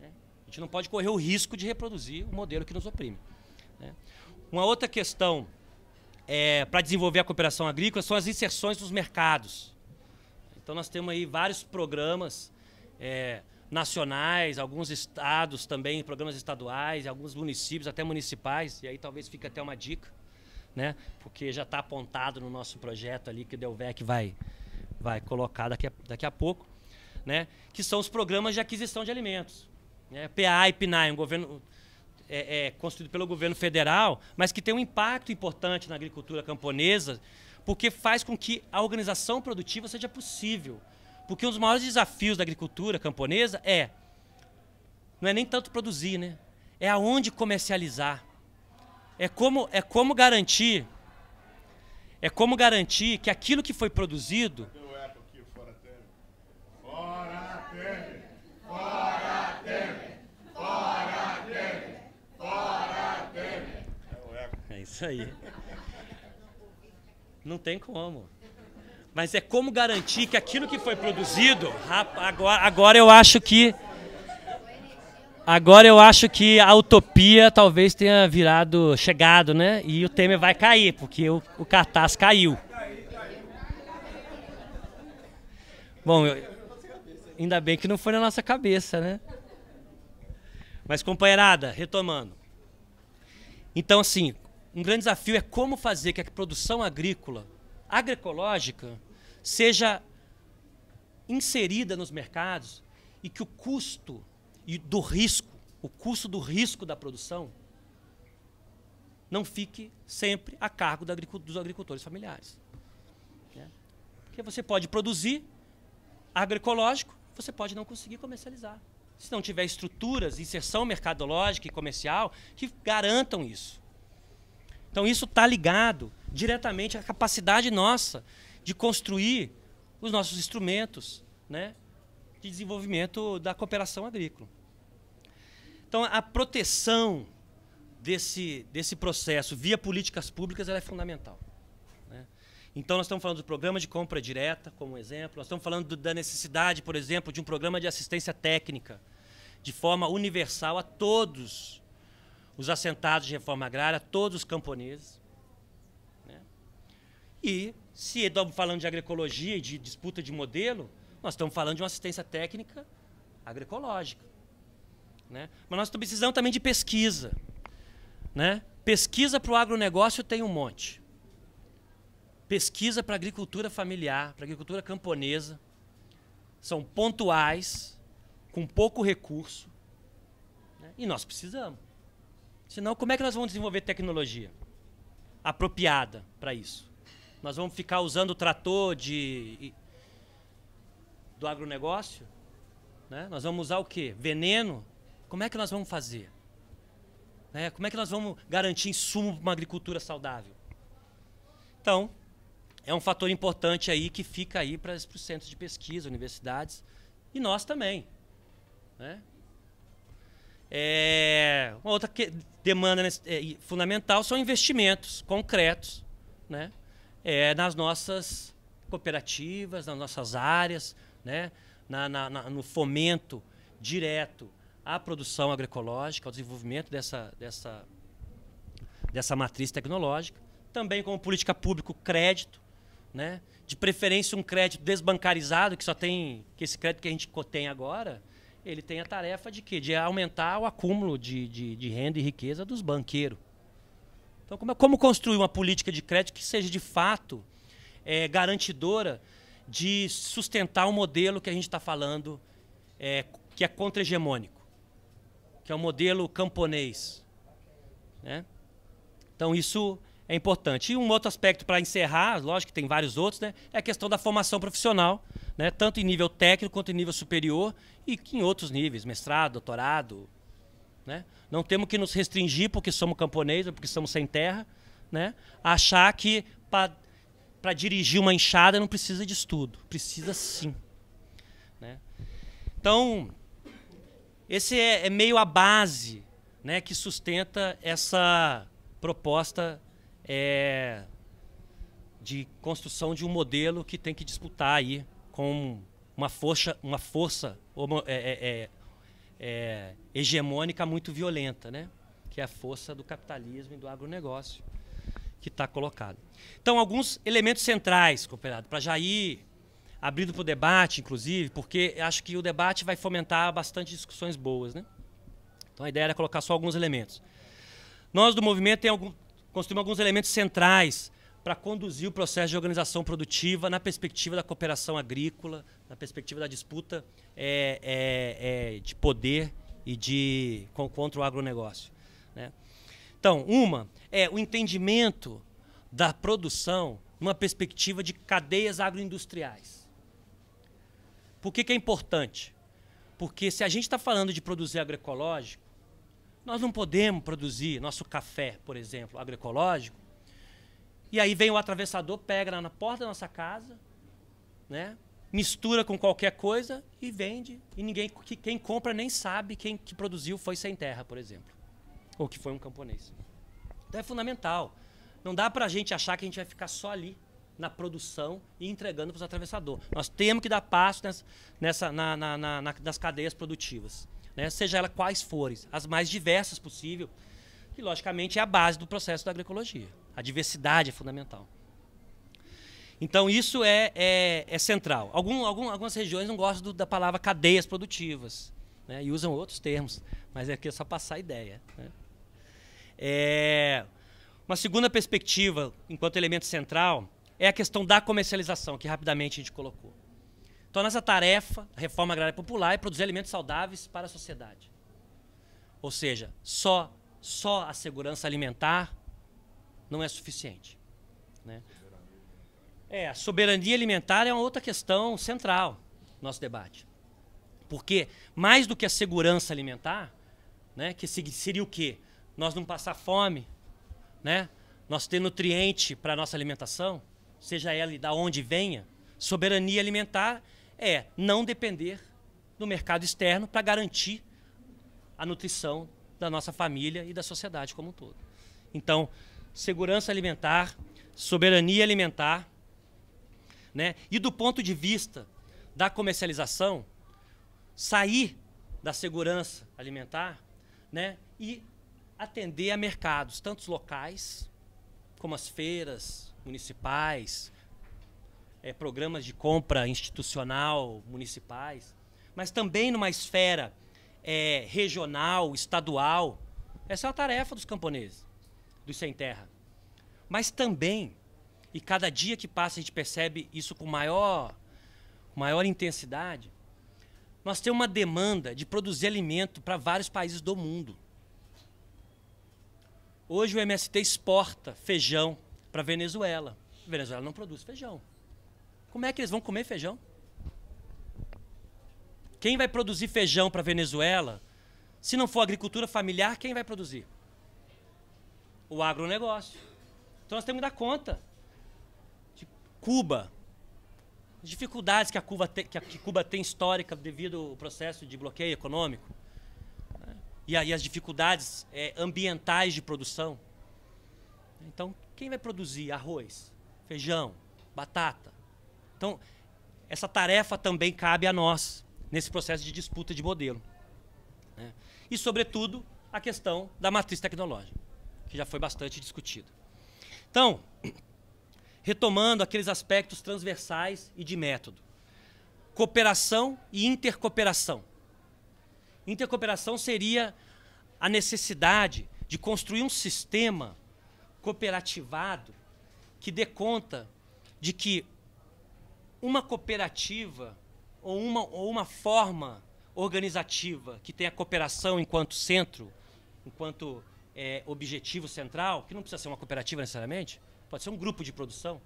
Né? A gente não pode correr o risco de reproduzir o modelo que nos oprime. Né? Uma outra questão é, para desenvolver a cooperação agrícola são as inserções nos mercados. Então nós temos aí vários programas é, nacionais, alguns estados também, programas estaduais, alguns municípios, até municipais, e aí talvez fique até uma dica, né? porque já está apontado no nosso projeto ali que o Delvec vai, vai colocar daqui a, daqui a pouco, né? que são os programas de aquisição de alimentos. Né? PA e PNAE, um governo, é, é, construído pelo governo federal, mas que tem um impacto importante na agricultura camponesa, porque faz com que a organização produtiva seja possível. Porque um dos maiores desafios da agricultura camponesa é não é nem tanto produzir, né? É aonde comercializar. É como é como garantir é como garantir que aquilo que foi produzido isso aí. Não tem como. Mas é como garantir que aquilo que foi produzido, agora, agora eu acho que Agora eu acho que a utopia talvez tenha virado, chegado, né? E o Temer vai cair, porque o, o cartaz caiu. Bom, eu, ainda bem que não foi na nossa cabeça, né? Mas, companheirada, retomando. Então, assim, um grande desafio é como fazer que a produção agrícola, agroecológica, seja inserida nos mercados e que o custo e do risco, o custo do risco da produção, não fique sempre a cargo dos agricultores familiares. Né? Porque você pode produzir agroecológico, você pode não conseguir comercializar. Se não tiver estruturas, inserção mercadológica e comercial que garantam isso. Então isso está ligado diretamente à capacidade nossa de construir os nossos instrumentos né, de desenvolvimento da cooperação agrícola. Então a proteção desse, desse processo via políticas públicas é fundamental. Né. Então nós estamos falando do programa de compra direta, como exemplo, nós estamos falando do, da necessidade, por exemplo, de um programa de assistência técnica de forma universal a todos os assentados de reforma agrária, todos os camponeses. Né? E, se estamos falando de agroecologia e de disputa de modelo, nós estamos falando de uma assistência técnica agroecológica. Né? Mas nós precisamos também de pesquisa. Né? Pesquisa para o agronegócio tem um monte. Pesquisa para agricultura familiar, para agricultura camponesa, são pontuais, com pouco recurso, né? e nós precisamos. Senão, como é que nós vamos desenvolver tecnologia apropriada para isso? Nós vamos ficar usando o trator de, do agronegócio? Né? Nós vamos usar o quê? Veneno? Como é que nós vamos fazer? Né? Como é que nós vamos garantir insumo para uma agricultura saudável? Então, é um fator importante aí que fica aí para os centros de pesquisa, universidades e nós também. Né? É, uma outra que, demanda é, fundamental são investimentos concretos né, é, nas nossas cooperativas, nas nossas áreas, né, na, na, na, no fomento direto à produção agroecológica, ao desenvolvimento dessa, dessa, dessa matriz tecnológica. Também como política pública, crédito, né, de preferência um crédito desbancarizado, que só tem que esse crédito que a gente tem agora, ele tem a tarefa de quê? De aumentar o acúmulo de, de, de renda e riqueza dos banqueiros. Então, como, é, como construir uma política de crédito que seja de fato é, garantidora de sustentar o um modelo que a gente está falando, é, que é contra-hegemônico, que é o um modelo camponês. Né? Então, isso é importante. E um outro aspecto para encerrar, lógico que tem vários outros, né, é a questão da formação profissional, né, tanto em nível técnico quanto em nível superior e em outros níveis, mestrado, doutorado. Né? Não temos que nos restringir porque somos camponeses, porque estamos sem terra, né? A achar que para dirigir uma enxada não precisa de estudo, precisa sim. Né? Então, esse é, é, meio a base né, que sustenta essa proposta é, de construção de um modelo que tem que disputar aí com uma força, uma força é, é, é, é, hegemônica muito violenta, né? que é a força do capitalismo e do agronegócio que está colocado. Então, alguns elementos centrais, cooperado, para já ir abrindo para o debate, inclusive, porque acho que o debate vai fomentar bastante discussões boas. Né? Então, a ideia era colocar só alguns elementos. Nós, do movimento, tem algum, construímos alguns elementos centrais para conduzir o processo de organização produtiva na perspectiva da cooperação agrícola, na perspectiva da disputa é, é, é de poder e de contra o agronegócio. Né? Então, uma é o entendimento da produção numa perspectiva de cadeias agroindustriais. Por que, que é importante? Porque se a gente está falando de produzir agroecológico, nós não podemos produzir nosso café, por exemplo, agroecológico, e aí vem o atravessador, pega na porta da nossa casa, né? mistura com qualquer coisa e vende. E ninguém, que, quem compra nem sabe quem que produziu foi sem terra, por exemplo. Ou que foi um camponês. Então é fundamental. Não dá para a gente achar que a gente vai ficar só ali na produção e entregando para os atravessadores. Nós temos que dar passo nessa, nessa na, na, na, nas cadeias produtivas, né? seja ela quais forem, as mais diversas possível, que logicamente é a base do processo da agroecologia. A diversidade é fundamental. Então isso é, é, é central. Algum, algum, algumas regiões não gostam do, da palavra cadeias produtivas né? e usam outros termos, mas é aqui é só passar a ideia. Né? É, uma segunda perspectiva, enquanto elemento central, é a questão da comercialização, que rapidamente a gente colocou. Então, nossa tarefa, a reforma agrária popular, é produzir alimentos saudáveis para a sociedade. Ou seja, só, só a segurança alimentar não é suficiente. Né? É, a soberania alimentar é uma outra questão central do nosso debate. Porque, mais do que a segurança alimentar, né, que seria o quê? Nós não passar fome, né? nós ter nutriente para a nossa alimentação, seja ela da onde venha. Soberania alimentar é não depender do mercado externo para garantir a nutrição da nossa família e da sociedade como um todo. Então, segurança alimentar, soberania alimentar, né? E do ponto de vista da comercialização, sair da segurança alimentar, né? E atender a mercados, tantos locais como as feiras municipais, é, programas de compra institucional municipais, mas também numa esfera é, regional, estadual. Essa é a tarefa dos camponeses dos sem terra. Mas também, e cada dia que passa a gente percebe isso com maior, maior intensidade, nós temos uma demanda de produzir alimento para vários países do mundo. Hoje o MST exporta feijão para a Venezuela. A Venezuela não produz feijão. Como é que eles vão comer feijão? Quem vai produzir feijão para a Venezuela? Se não for agricultura familiar, quem vai produzir? o agronegócio. Então nós temos que dar conta de Cuba, as dificuldades que a Cuba, te, que a, que Cuba tem histórica devido ao processo de bloqueio econômico, né? e aí as dificuldades é, ambientais de produção. Então, quem vai produzir arroz, feijão, batata? Então, essa tarefa também cabe a nós nesse processo de disputa de modelo. Né? E, sobretudo, a questão da matriz tecnológica que já foi bastante discutido. Então, retomando aqueles aspectos transversais e de método. Cooperação e intercooperação. Intercooperação seria a necessidade de construir um sistema cooperativado que dê conta de que uma cooperativa ou uma, ou uma forma organizativa que tenha cooperação enquanto centro, enquanto é, objetivo central, que não precisa ser uma cooperativa necessariamente, pode ser um grupo de produção.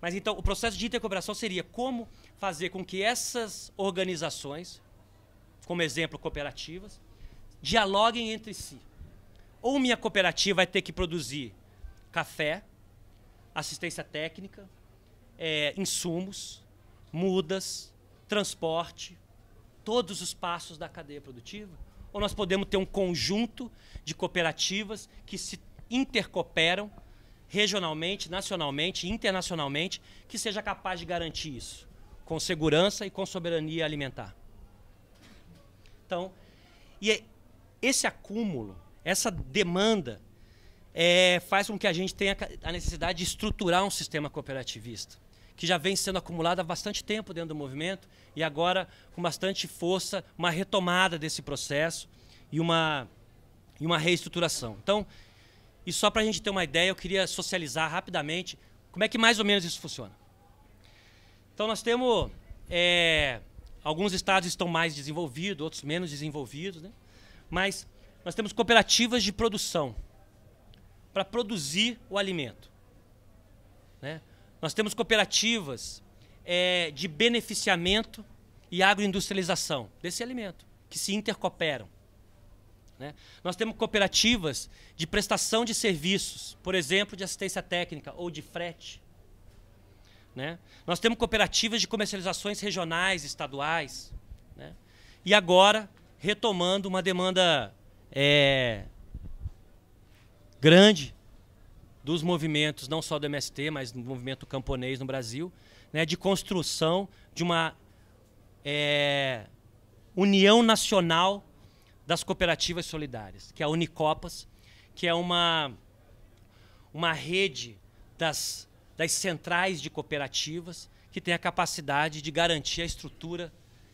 Mas então, o processo de intercooperação seria como fazer com que essas organizações, como exemplo, cooperativas, dialoguem entre si. Ou minha cooperativa vai ter que produzir café, assistência técnica, é, insumos, mudas, transporte, todos os passos da cadeia produtiva ou nós podemos ter um conjunto de cooperativas que se intercooperam regionalmente, nacionalmente, internacionalmente, que seja capaz de garantir isso, com segurança e com soberania alimentar. Então, e é, esse acúmulo, essa demanda, é, faz com que a gente tenha a necessidade de estruturar um sistema cooperativista que já vem sendo acumulada há bastante tempo dentro do movimento e agora com bastante força, uma retomada desse processo e uma, e uma reestruturação. Então, e só para a gente ter uma ideia, eu queria socializar rapidamente como é que mais ou menos isso funciona. Então, nós temos. É, alguns estados estão mais desenvolvidos, outros menos desenvolvidos, né? mas nós temos cooperativas de produção para produzir o alimento. Né? Nós temos cooperativas é, de beneficiamento e agroindustrialização desse alimento, que se intercooperam. Né? Nós temos cooperativas de prestação de serviços, por exemplo, de assistência técnica ou de frete. Né? Nós temos cooperativas de comercializações regionais, estaduais. Né? E agora, retomando uma demanda é, grande dos movimentos, não só do MST, mas do movimento camponês no Brasil, né, de construção de uma é, união nacional das cooperativas solidárias, que é a Unicopas, que é uma, uma rede das, das centrais de cooperativas que tem a capacidade de garantir a estrutura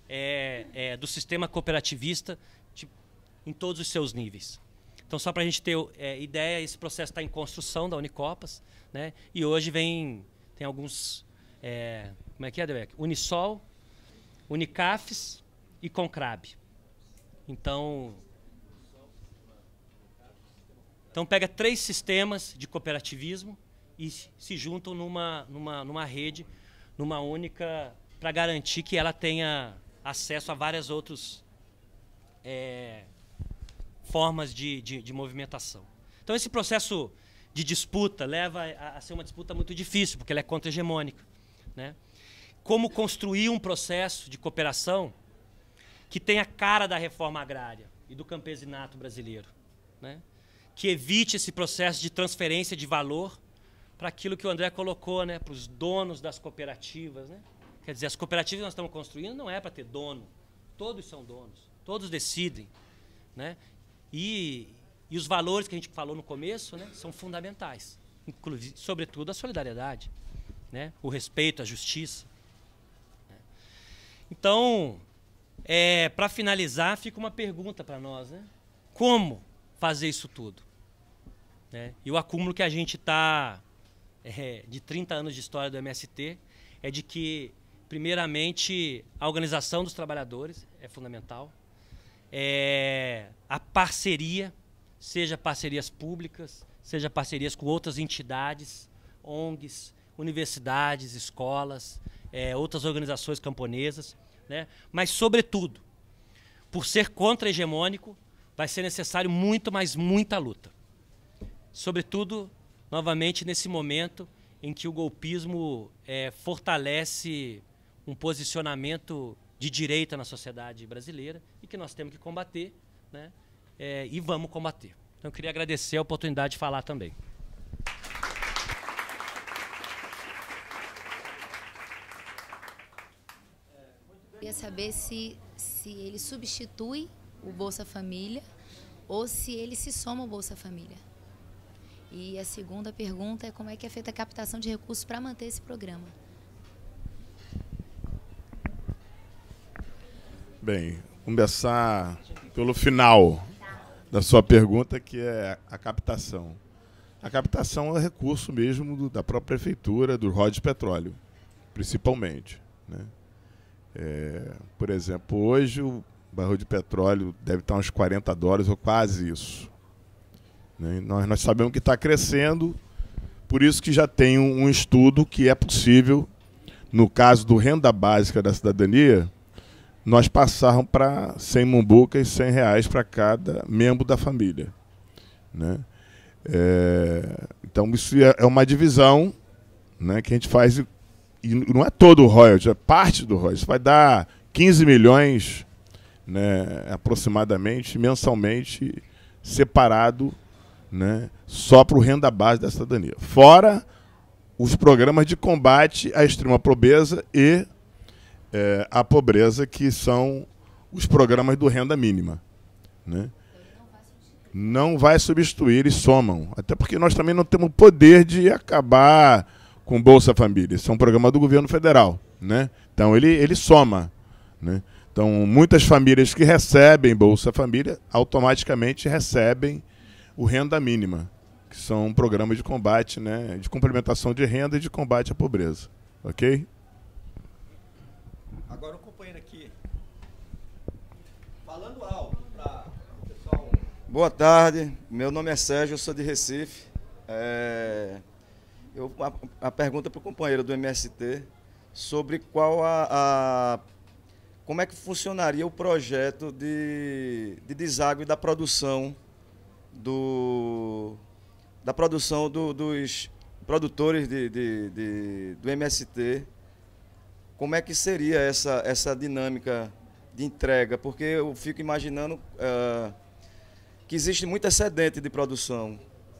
é, é, do sistema cooperativista de, tipo, em todos os seus níveis. Então, só para a gente ter é, ideia, esse processo está em construção da Unicopas, né? E hoje vem, tem alguns, é, como é que é, Debeck? Unisol, Unicafes e Concrab. Então, então pega três sistemas de cooperativismo e se juntam numa, numa, numa rede, numa única, para garantir que ela tenha acesso a vários outros é, formas de, de, de movimentação. Então, esse processo de disputa leva a, a, ser uma disputa muito difícil, porque ela é contra-hegemônica. Né? Como construir um processo de cooperação que tenha a cara da reforma agrária e do campesinato brasileiro, né? que evite esse processo de transferência de valor para aquilo que o André colocou, né? para os donos das cooperativas. Né? Quer dizer, as cooperativas que nós estamos construindo não é para ter dono, todos são donos, todos decidem. Né? E, e os valores que a gente falou no começo né, são fundamentais, inclusive, sobretudo a solidariedade, né, o respeito, a justiça. Né. Então, é, para finalizar, fica uma pergunta para nós, né? Como fazer isso tudo? Né? E o acúmulo que a gente está é, de 30 anos de história do MST é de que, primeiramente, a organização dos trabalhadores é fundamental é, a parceria, seja parcerias públicas, seja parcerias com outras entidades, ONGs, universidades, escolas, é, outras organizações camponesas, né? mas, sobretudo, por ser contra-hegemônico, vai ser necessário muito, mais muita luta. Sobretudo, novamente, nesse momento em que o golpismo é, fortalece um posicionamento de direita na sociedade brasileira e que nós temos que combater, né? É, e vamos combater. Então, eu queria agradecer a oportunidade de falar também. queria saber se, se ele substitui o Bolsa Família ou se ele se soma ao Bolsa Família. E a segunda pergunta é como é que é feita a captação de recursos para manter esse programa. Bem, começar pelo final da sua pergunta, que é a captação. A captação é recurso mesmo do, da própria prefeitura, do ROD de petróleo, principalmente. Né? É, por exemplo, hoje o barril de petróleo deve estar uns 40 dólares ou quase isso. Né? Nós, nós sabemos que está crescendo, por isso que já tem um, um estudo que é possível, no caso do renda básica da cidadania, nós passaram para 100 mumbucas, e 100 reais para cada membro da família. Né? É, então, isso é, é uma divisão né, que a gente faz, e não é todo o royalties, é parte do royalties. Vai dar 15 milhões né, aproximadamente, mensalmente, separado né, só para o renda base da cidadania. Fora os programas de combate à extrema pobreza e é, pobreza, que são os programas do renda mínima. Né? Não vai substituir e somam. Até porque nós também não temos poder de acabar com Bolsa Família. Isso é um programa do governo federal. Né? Então ele, ele soma. Né? Então, muitas famílias que recebem Bolsa Família automaticamente recebem o renda mínima, que são um programas de combate, né, de complementação de renda e de combate à pobreza. Ok? Boa tarde, meu nome é Sérgio, eu sou de Recife. É, eu, a, a pergunta para o companheiro do MST sobre qual a, a, como é que funcionaria o projeto de, de deságio da produção do da produção do, dos produtores de, de, de, do MST. Como é que seria essa, essa dinâmica de entrega? Porque eu fico imaginando. Uh, que existe muito excedente de produção.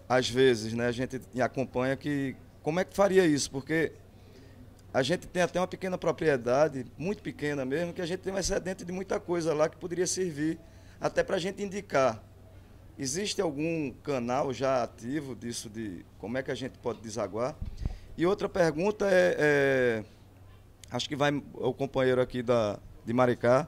Às vezes, né? A gente acompanha que como é que faria isso? Porque a gente tem até uma pequena propriedade, muito pequena mesmo, que a gente tem um excedente de muita coisa lá que poderia servir até para a gente indicar. Existe algum canal já ativo disso, de como é que a gente pode desaguar? E outra pergunta é, é acho que vai o companheiro aqui da, de Maricá,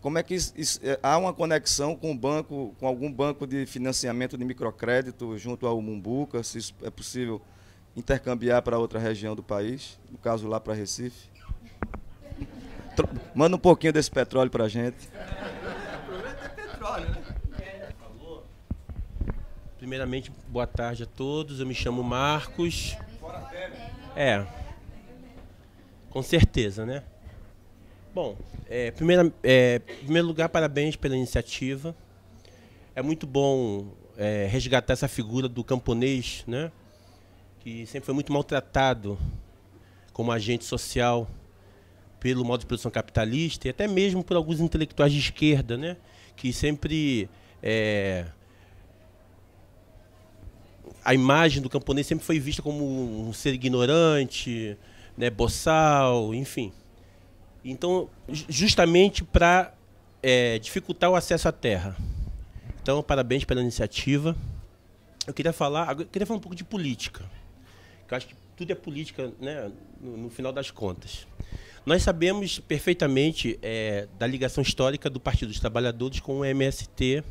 como é que isso, isso, é, há uma conexão com o banco, com algum banco de financiamento de microcrédito junto ao Mumbuca, se isso é possível intercambiar para outra região do país, no caso lá para Recife? Manda um pouquinho desse petróleo para a gente. Primeiramente, boa tarde a todos. Eu me chamo Marcos. É. Com certeza, né? Bom, é, primeira, é, em primeiro lugar, parabéns pela iniciativa. É muito bom é, resgatar essa figura do camponês, né? que sempre foi muito maltratado como agente social pelo modo de produção capitalista e até mesmo por alguns intelectuais de esquerda, né? que sempre é, a imagem do camponês sempre foi vista como um ser ignorante, né, boçal, enfim. Então, justamente para é, dificultar o acesso à terra. Então, parabéns pela iniciativa. Eu queria falar, eu queria falar um pouco de política. Eu acho que tudo é política, né? No, no final das contas, nós sabemos perfeitamente é, da ligação histórica do Partido dos Trabalhadores com o MST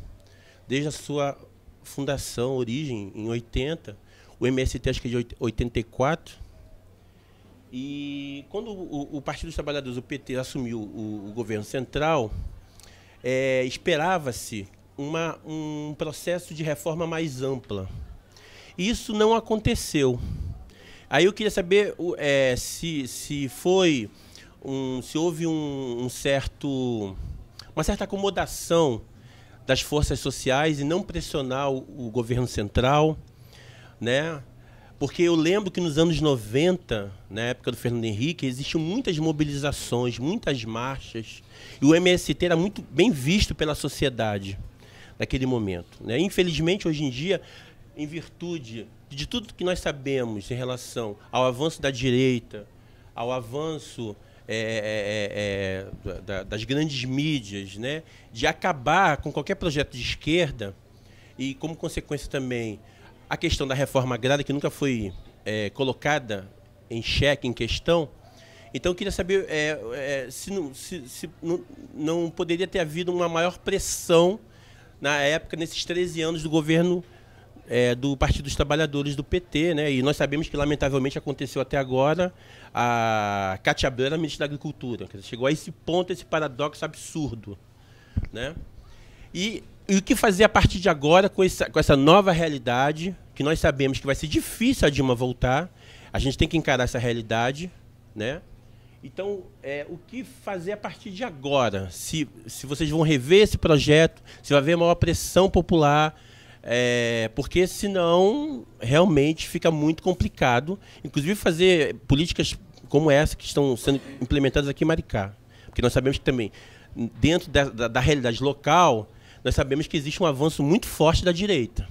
desde a sua fundação, origem em 80. O MST acho que é de 84 e quando o, o Partido dos Trabalhadores, o PT, assumiu o, o governo central, é, esperava-se uma, um processo de reforma mais ampla. Isso não aconteceu. Aí eu queria saber é, se, se foi um, se houve um, um, certo uma certa acomodação das forças sociais e não pressionar o, o governo central, né? Porque eu lembro que nos anos 90, na época do Fernando Henrique, existiam muitas mobilizações, muitas marchas, e o MST era muito bem visto pela sociedade naquele momento. Né? Infelizmente, hoje em dia, em virtude de tudo que nós sabemos em relação ao avanço da direita, ao avanço é, é, é, da, das grandes mídias, né? de acabar com qualquer projeto de esquerda, e como consequência também a questão da reforma agrária, que nunca foi é, colocada em xeque, em questão. Então, eu queria saber é, é, se, não, se, se não, não, poderia ter havido uma maior pressão na época, nesses 13 anos do governo é, do Partido dos Trabalhadores, do PT. Né? E nós sabemos que, lamentavelmente, aconteceu até agora a Cátia Abreu era ministra da Agricultura. Chegou a esse ponto, esse paradoxo absurdo. Né? E e o que fazer a partir de agora com essa, com essa nova realidade, que nós sabemos que vai ser difícil a Dilma voltar, a gente tem que encarar essa realidade, né? Então, é, o que fazer a partir de agora? Se, se vocês vão rever esse projeto, se vai haver maior pressão popular, é, porque senão realmente fica muito complicado, inclusive fazer políticas como essa que estão sendo implementadas aqui em Maricá. Porque nós sabemos que também, dentro da, da, da realidade local, nós sabemos que existe um avanço muito forte da direita.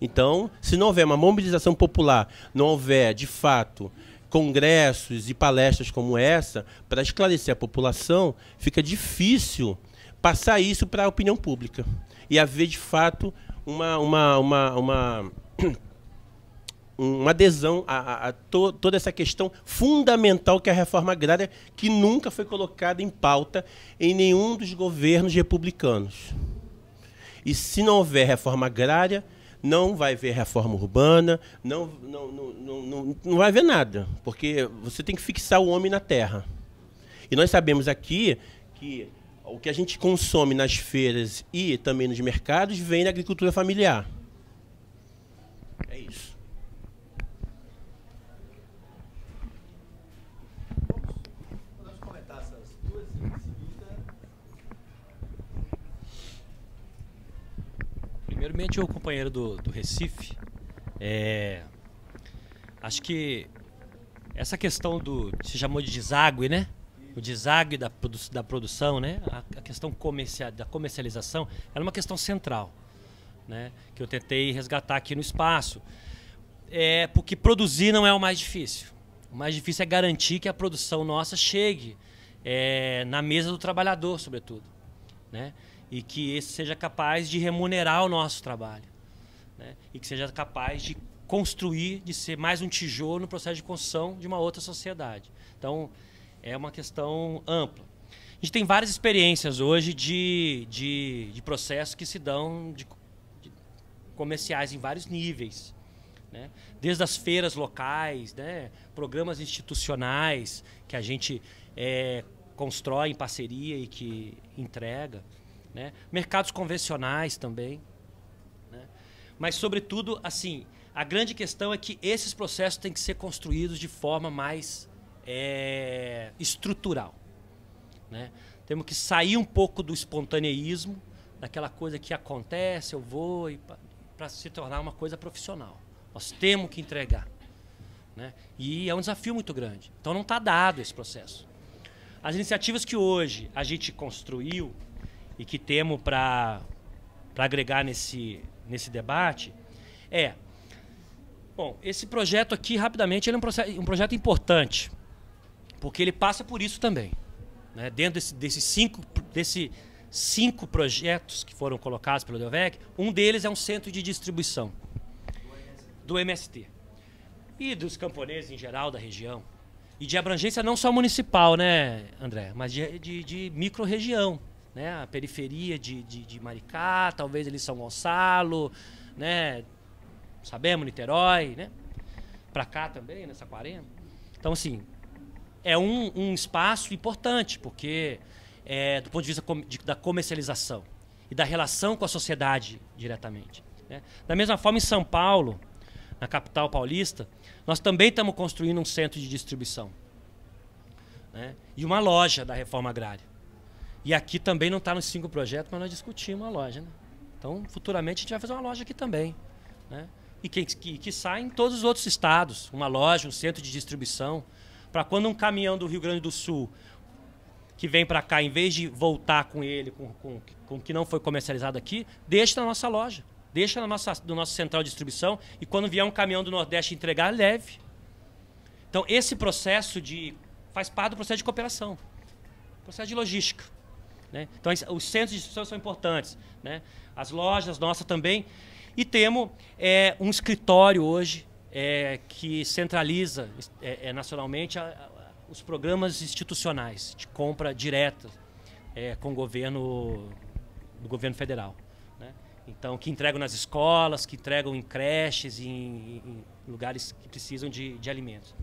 Então, se não houver uma mobilização popular, não houver, de fato, congressos e palestras como essa, para esclarecer a população, fica difícil passar isso para a opinião pública. E haver, de fato, uma, uma, uma, uma, uma adesão a, a, a to, toda essa questão fundamental que é a reforma agrária, que nunca foi colocada em pauta em nenhum dos governos republicanos. E se não houver reforma agrária, não vai haver reforma urbana, não, não, não, não, não vai haver nada, porque você tem que fixar o homem na terra. E nós sabemos aqui que o que a gente consome nas feiras e também nos mercados vem da agricultura familiar. Primeiramente, o companheiro do, do Recife, é, acho que essa questão do. se chamou de deságue, né? O deságue da, produ da produção, né? A, a questão comercial, da comercialização, era uma questão central, né? Que eu tentei resgatar aqui no espaço. É, porque produzir não é o mais difícil. O mais difícil é garantir que a produção nossa chegue é, na mesa do trabalhador, sobretudo, né? e que esse seja capaz de remunerar o nosso trabalho né? e que seja capaz de construir, de ser mais um tijolo no processo de construção de uma outra sociedade. Então, é uma questão ampla. A gente tem várias experiências hoje de, de, de processos que se dão de, de comerciais em vários níveis. Né? Desde as feiras locais, né? programas institucionais que a gente é, constrói em parceria e que entrega. Né? Mercados convencionais também. Né? Mas, sobretudo, assim, a grande questão é que esses processos têm que ser construídos de forma mais é, estrutural. Né? Temos que sair um pouco do espontaneísmo, daquela coisa que acontece, eu vou, para se tornar uma coisa profissional. Nós temos que entregar. Né? E é um desafio muito grande. Então não está dado esse processo. As iniciativas que hoje a gente construiu e que temo para agregar nesse, nesse debate é. Bom, esse projeto aqui, rapidamente, ele é um, processo, um projeto importante, porque ele passa por isso também. Né? Dentro desse, desses cinco, desse cinco projetos que foram colocados pelo DEVEC, um deles é um centro de distribuição do MST e dos camponeses em geral da região. E de abrangência não só municipal, né, André? Mas de, de, de micro-região né, a periferia de, de, de Maricá, talvez ali São Gonçalo, né, sabemos, Niterói, né, para cá também, nessa quarenta. Então, assim, é um, um espaço importante, porque é, do ponto de vista com, de, da comercialização e da relação com a sociedade diretamente. Né? Da mesma forma, em São Paulo, na capital paulista, nós também estamos construindo um centro de distribuição né? e uma loja da reforma agrária. E aqui também não está nos cinco projetos, mas nós discutimos a loja. Né? Então, futuramente a gente vai fazer uma loja aqui também. Né? E que, que, que sai em todos os outros estados uma loja, um centro de distribuição para quando um caminhão do Rio Grande do Sul que vem para cá, em vez de voltar com ele, com, com, com o que não foi comercializado aqui, deixa na nossa loja, deixa na nossa, no nosso central de distribuição e quando vier um caminhão do Nordeste entregar, leve. Então, esse processo de faz parte do processo de cooperação, processo de logística. Né? Então, os centros de distribuição são importantes. Né? As lojas nossas também. E temos é, um escritório hoje é, que centraliza é, é, nacionalmente a, a, os programas institucionais de compra direta é, com o governo, do governo federal. Né? Então, que entregam nas escolas, que entregam em creches, em, em lugares que precisam de, de alimentos.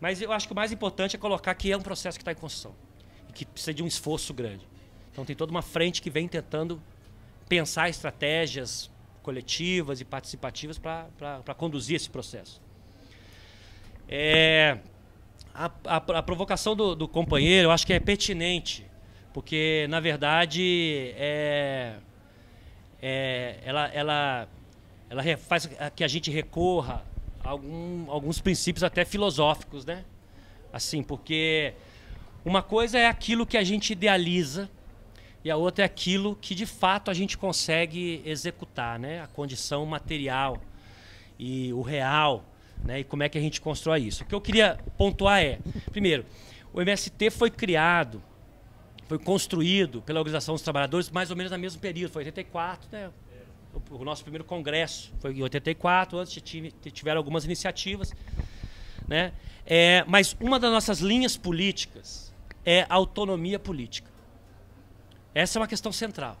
Mas eu acho que o mais importante é colocar que é um processo que está em construção e que precisa de um esforço grande. Então tem toda uma frente que vem tentando pensar estratégias coletivas e participativas para conduzir esse processo. É, a, a, a, provocação do, do, companheiro eu acho que é pertinente, porque na verdade é, é, ela, ela, ela faz que a gente recorra a algum, alguns princípios até filosóficos, né? Assim, porque uma coisa é aquilo que a gente idealiza e a outra é aquilo que de fato a gente consegue executar, né? A condição material e o real, né? E como é que a gente constrói isso. O que eu queria pontuar é, primeiro, o MST foi criado, foi construído pela Organização dos Trabalhadores mais ou menos no mesmo período, foi 84, né? O nosso primeiro congresso foi em 84, antes tiveram algumas iniciativas, né? É, mas uma das nossas linhas políticas é a autonomia política. Essa é uma questão central.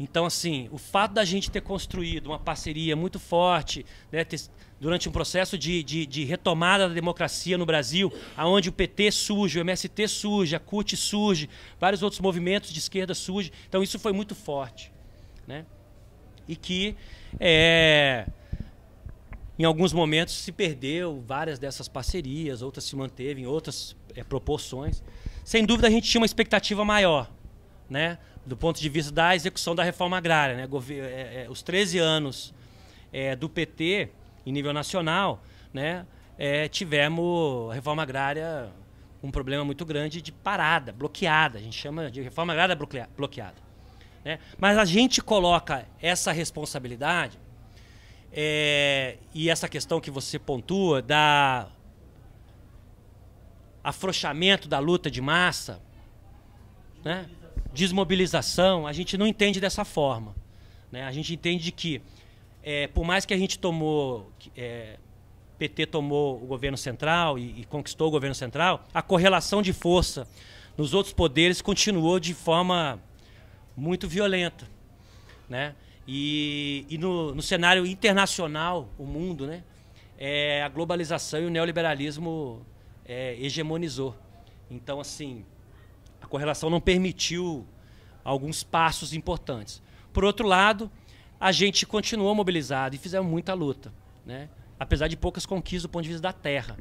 Então, assim, o fato da gente ter construído uma parceria muito forte, né, ter, durante um processo de, de, de, retomada da democracia no Brasil, aonde o PT surge, o MST surge, a CUT surge, vários outros movimentos de esquerda surgem. Então, isso foi muito forte. Né? E que, é, em alguns momentos, se perdeu várias dessas parcerias, outras se manteve em outras é, proporções. Sem dúvida, a gente tinha uma expectativa maior né, do ponto de vista da execução da reforma agrária. Né, é, é, os 13 anos é, do PT em nível nacional, né, é, tivemos reforma agrária um problema muito grande de parada, bloqueada. A gente chama de reforma agrária bloqueada. Né? Mas a gente coloca essa responsabilidade é, e essa questão que você pontua da afrouxamento da luta de massa, né? desmobilização, a gente não entende dessa forma. Né? A gente entende que, é, por mais que a gente tomou, é, PT tomou o governo central e, e, conquistou o governo central, a correlação de força nos outros poderes continuou de forma muito violenta. Né? E, e no, no, cenário internacional, o mundo, né? É, a globalização e o neoliberalismo é, hegemonizou. Então, assim, correlação não permitiu alguns passos importantes. Por outro lado, a gente continuou mobilizado e fizemos muita luta, né? apesar de poucas conquistas do ponto de vista da terra.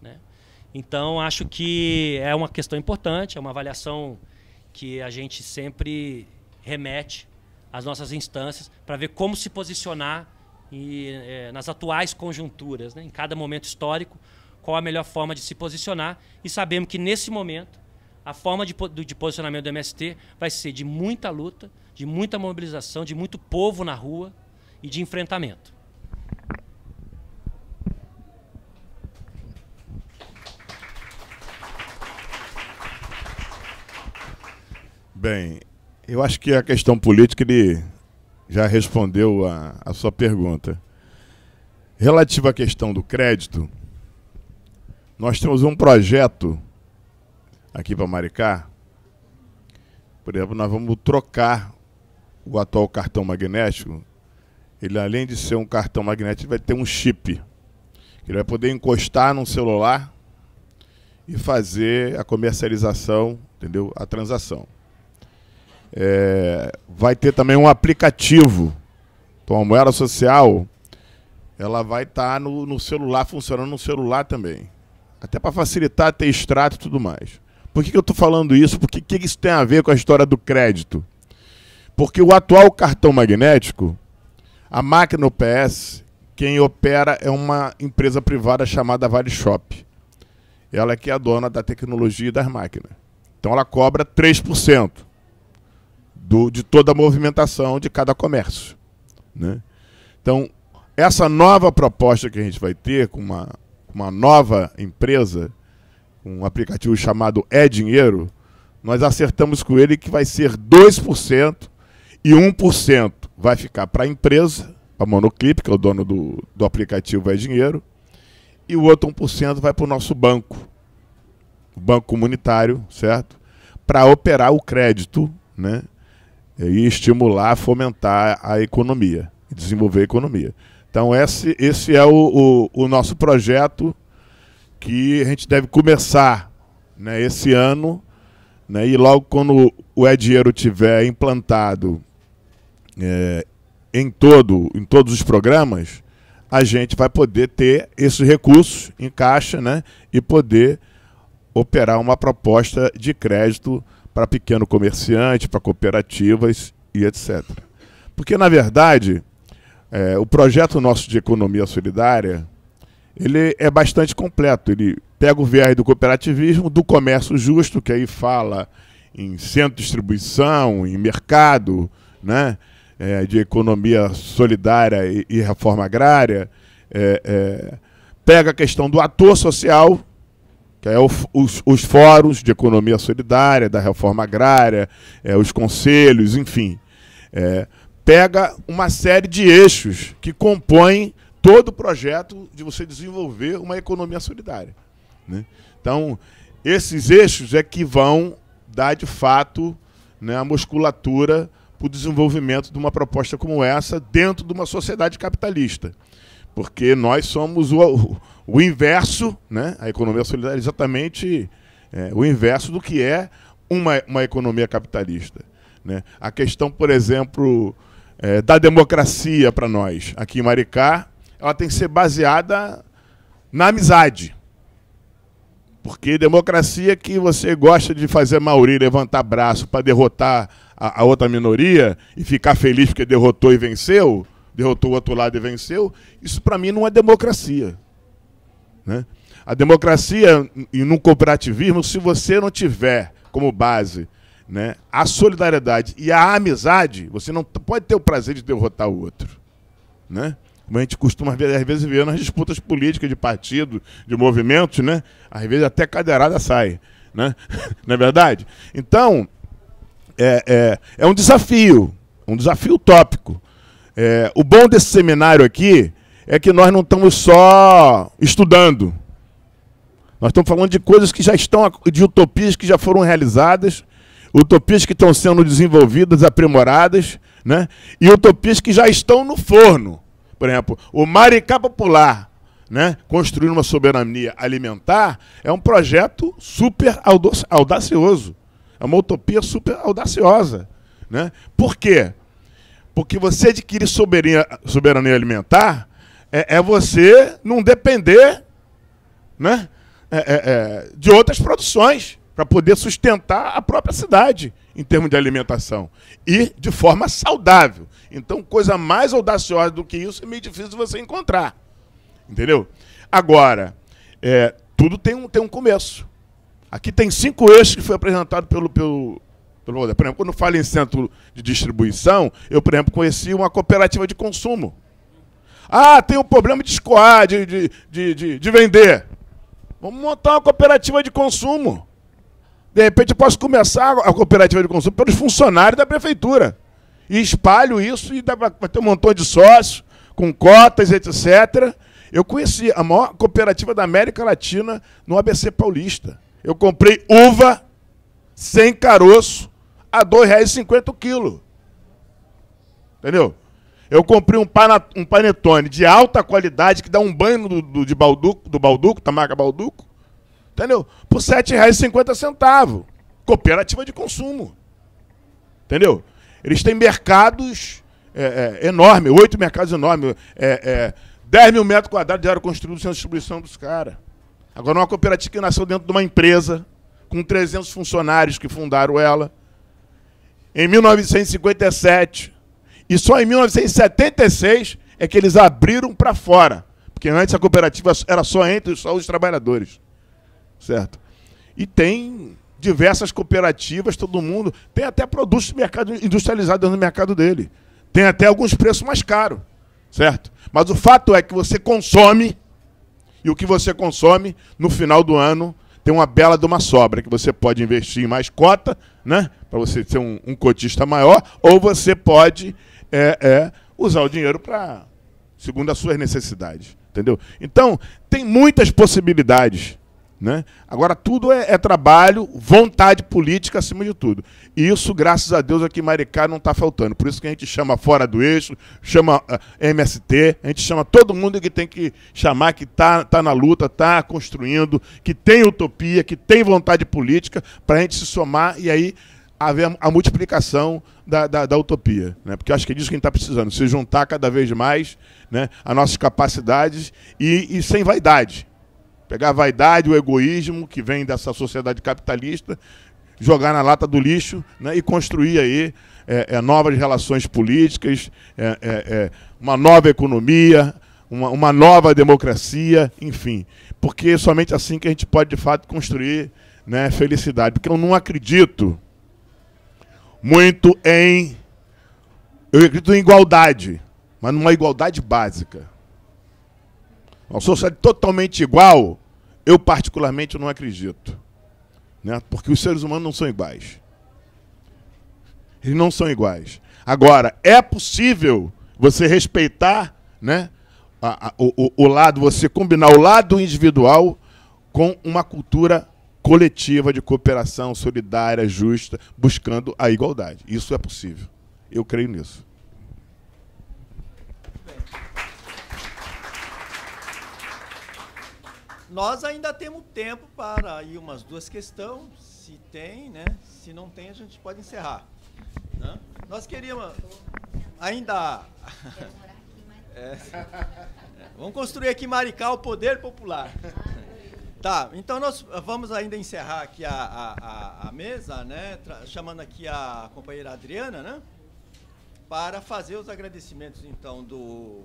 Né? Então, acho que é uma questão importante, é uma avaliação que a gente sempre remete às nossas instâncias para ver como se posicionar e, é, nas atuais conjunturas, né? em cada momento histórico, qual a melhor forma de se posicionar. E sabemos que, nesse momento, a forma de, de posicionamento do MST vai ser de muita luta, de muita mobilização, de muito povo na rua e de enfrentamento. Bem, eu acho que a questão política ele já respondeu a, a sua pergunta. Relativa à questão do crédito, nós temos um projeto aqui para Maricá, por exemplo, nós vamos trocar o atual cartão magnético. Ele, além de ser um cartão magnético, vai ter um chip. Ele vai poder encostar num celular e fazer a comercialização, entendeu? A transação. É, vai ter também um aplicativo. Então a moeda social ela vai estar tá no, no celular, funcionando no celular também. Até para facilitar ter extrato e tudo mais. Por que, que eu estou falando isso? Por que, que isso tem a ver com a história do crédito? Porque o atual cartão magnético, a máquina OPS, quem opera é uma empresa privada chamada Vale Shop. Ela é que é a dona da tecnologia e das máquinas. Então ela cobra 3% do, de toda a movimentação de cada comércio. Né? Então, essa nova proposta que a gente vai ter com uma, uma nova empresa um aplicativo chamado É Dinheiro, nós acertamos com ele que vai ser 2% e 1% vai ficar para a empresa, para a Monoclip, que é o dono do, do aplicativo É Dinheiro, e o outro 1% vai para o nosso banco, o banco comunitário, certo? Para operar o crédito, né? E estimular, fomentar a economia, desenvolver a economia. Então, esse, esse é o, o, o nosso projeto que a gente deve começar né, esse ano, né, e logo quando o É tiver implantado é, em, todo, em todos os programas, a gente vai poder ter esses recursos em caixa né, e poder operar uma proposta de crédito para pequeno comerciante, para cooperativas e etc. Porque, na verdade, é, o projeto nosso de economia solidária ele é bastante completo. Ele pega o VR do cooperativismo, do comércio justo, que aí fala em centro de distribuição, em mercado, né? É, de economia solidária e, e reforma agrária. É, é, pega a questão do ator social, que é o, os, os, fóruns de economia solidária, da reforma agrária, é, os conselhos, enfim. É, pega uma série de eixos que compõem todo o projeto de você desenvolver uma economia solidária. Né? Então, esses eixos é que vão dar, de fato, né, a musculatura para o desenvolvimento de uma proposta como essa dentro de uma sociedade capitalista. Porque nós somos o, o inverso, né? a economia solidária é exatamente é, o inverso do que é uma, uma economia capitalista. Né? A questão, por exemplo, é, da democracia para nós, aqui em Maricá, ela tem que ser baseada na amizade. Porque democracia é que você gosta de fazer Mauri levantar braço para derrotar a, a, outra minoria e ficar feliz porque derrotou e venceu, derrotou o outro lado e venceu, isso para mim não é democracia. Né? A democracia e no cooperativismo, se você não tiver como base né, a solidariedade e a amizade, você não pode ter o prazer de derrotar o outro. Né? como a gente costuma ver, às vezes ver nas disputas políticas de partido, de movimentos, né? Às vezes até cadeirada sai, né? Não é verdade? Então, é, é, é um desafio, um desafio tópico. É, o bom desse seminário aqui é que nós não estamos só estudando. Nós estamos falando de coisas que já estão, de utopias que já foram realizadas, utopias que estão sendo desenvolvidas, aprimoradas, né? e utopias que já estão no forno. Por exemplo, o Maricá Popular, né, construir uma soberania alimentar, é um projeto super audacioso. É uma utopia super audaciosa. Né? Por quê? Porque você adquirir soberania, soberania alimentar é, é, você não depender né, é, é, é de outras produções para poder sustentar a própria cidade em termos de alimentação e de forma saudável. Então, coisa mais audaciosa do que isso é meio difícil de você encontrar. Entendeu? Agora, é, tudo tem um, tem um começo. Aqui tem cinco eixos que foi apresentado pelo, pelo, pelo. Por exemplo, quando falo em centro de distribuição, eu, por exemplo, conheci uma cooperativa de consumo. Ah, tem um problema de escoar, de, de, de, de, de vender. Vamos montar uma cooperativa de consumo. De repente eu posso começar a cooperativa de consumo pelos funcionários da prefeitura e espalho isso e dá para vai ter um montão de sócios, com cotas, etc. Eu conheci a maior cooperativa da América Latina no ABC Paulista. Eu comprei uva sem caroço a R$ 2,50 o quilo. Entendeu? Eu comprei um, pana, um panetone de alta qualidade que dá um banho do, do, de balduco, do balduco, da marca balduco. Entendeu? Por R$ 7,50. Cooperativa de consumo. Entendeu? Eles têm mercados é, é, enormes, oito mercados enormes, é, é, 10 mil metros quadrados de área construída sem distribuição dos caras. Agora, uma cooperativa que nasceu dentro de uma empresa, com 300 funcionários que fundaram ela, em 1957. E só em 1976 é que eles abriram para fora. Porque antes a cooperativa era só entre só os trabalhadores. Certo? E tem diversas cooperativas, todo mundo. Tem até produtos mercado industrializado no mercado dele. Tem até alguns preços mais caros, certo? Mas o fato é que você consome, e o que você consome, no final do ano, tem uma bela de uma sobra, que você pode investir em mais cota, né? Para você ser um, um, cotista maior, ou você pode é, é, usar o dinheiro para. segundo as suas necessidades. Entendeu? Então, tem muitas possibilidades né? Agora, tudo é, é, trabalho, vontade política acima de tudo. E isso, graças a Deus, aqui em Maricá não está faltando. Por isso que a gente chama fora do eixo, chama uh, ah, MST, a gente chama todo mundo que tem que chamar, que está tá na luta, está construindo, que tem utopia, que tem vontade política, para a gente se somar e aí haver a multiplicação da, da, da, utopia. Né? Porque acho que é disso que a gente está precisando, se juntar cada vez mais né, as nossas capacidades e, e sem vaidade. Pegar a vaidade, o egoísmo que vem dessa sociedade capitalista, jogar na lata do lixo né, e construir aí é, é, novas relações políticas, é, é, é uma nova economia, uma, uma, nova democracia, enfim. Porque é somente assim que a gente pode, de fato, construir né, felicidade. Porque eu não acredito muito em. Eu acredito em igualdade, mas numa igualdade básica. Uma sociedade totalmente igual, eu particularmente não acredito. Né? Porque os seres humanos não são iguais. Eles não são iguais. Agora, é possível você respeitar né, a, a, o, o lado, você combinar o lado individual com uma cultura coletiva de cooperação solidária, justa, buscando a igualdade. Isso é possível. Eu creio nisso. Nós ainda temos tempo para aí umas duas questões, se tem, né? Se não tem, a gente pode encerrar. Né? Nós queríamos ainda é, vamos construir aqui Maricá o poder popular. Tá, então nós vamos ainda encerrar aqui a, a, a mesa, né? chamando aqui a companheira Adriana, né? Para fazer os agradecimentos, então, do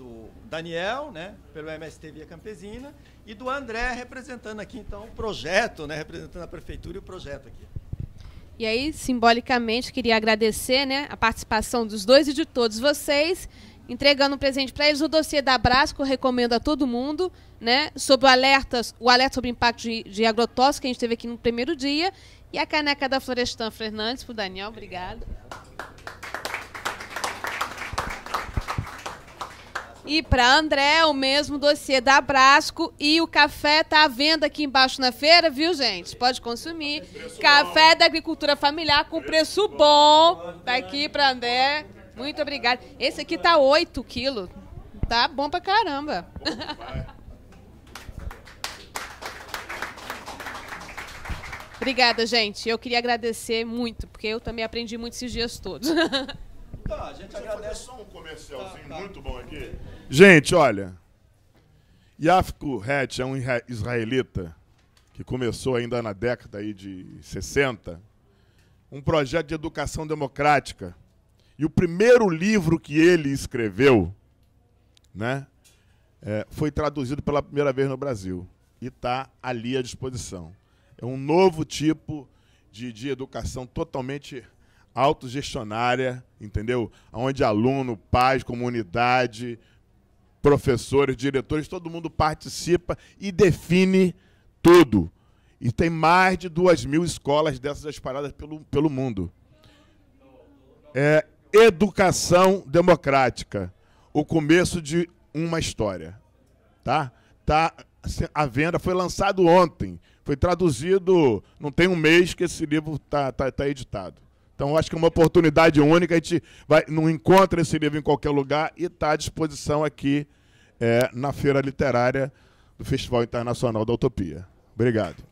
do Daniel, né, pelo MST Via Campesina, e do André, representando aqui, então, o projeto, né, representando a prefeitura e o projeto aqui. E aí, simbolicamente, queria agradecer né, a participação dos dois e de todos vocês, entregando um presente para eles, o dossiê da Brás, que recomendo a todo mundo, né, sobre o alerta, o alerta sobre o impacto de, de agrotóxicos que a gente teve aqui no primeiro dia, e a caneca da Florestan Fernandes, para o Daniel, obrigado. E para André, é o mesmo dossiê da Brasco e o café tá à venda aqui embaixo na feira, viu, gente? Pode consumir. Café da agricultura familiar com preço bom. Tá aqui para André. Muito obrigada. Esse aqui tá 8 quilos. Tá bom pra caramba. Obrigada, gente. Eu queria agradecer muito, porque eu também aprendi muito esses dias todos. Tá, a gente agradece. só um comercialzinho tá, tá. muito bom aqui. Gente, olha. Yafko Hatch é um israelita que começou ainda na década aí de 60 um projeto de educação democrática. E o primeiro livro que ele escreveu né, é, foi traduzido pela primeira vez no Brasil e está ali à disposição. É um novo tipo de, de educação totalmente autogestionária, entendeu? Onde aluno, pais, comunidade, professores, diretores, todo mundo participa e define tudo. E tem mais de duas mil escolas dessas espalhadas pelo, pelo mundo. É educação democrática, o começo de uma história, tá? Tá a venda foi lançado ontem, foi traduzido, não tem um mês que esse livro está tá, tá editado. Então, acho que é uma oportunidade única. A gente vai, não encontra esse livro em qualquer lugar e está à disposição aqui é, na Feira Literária do Festival Internacional da Utopia. Obrigado.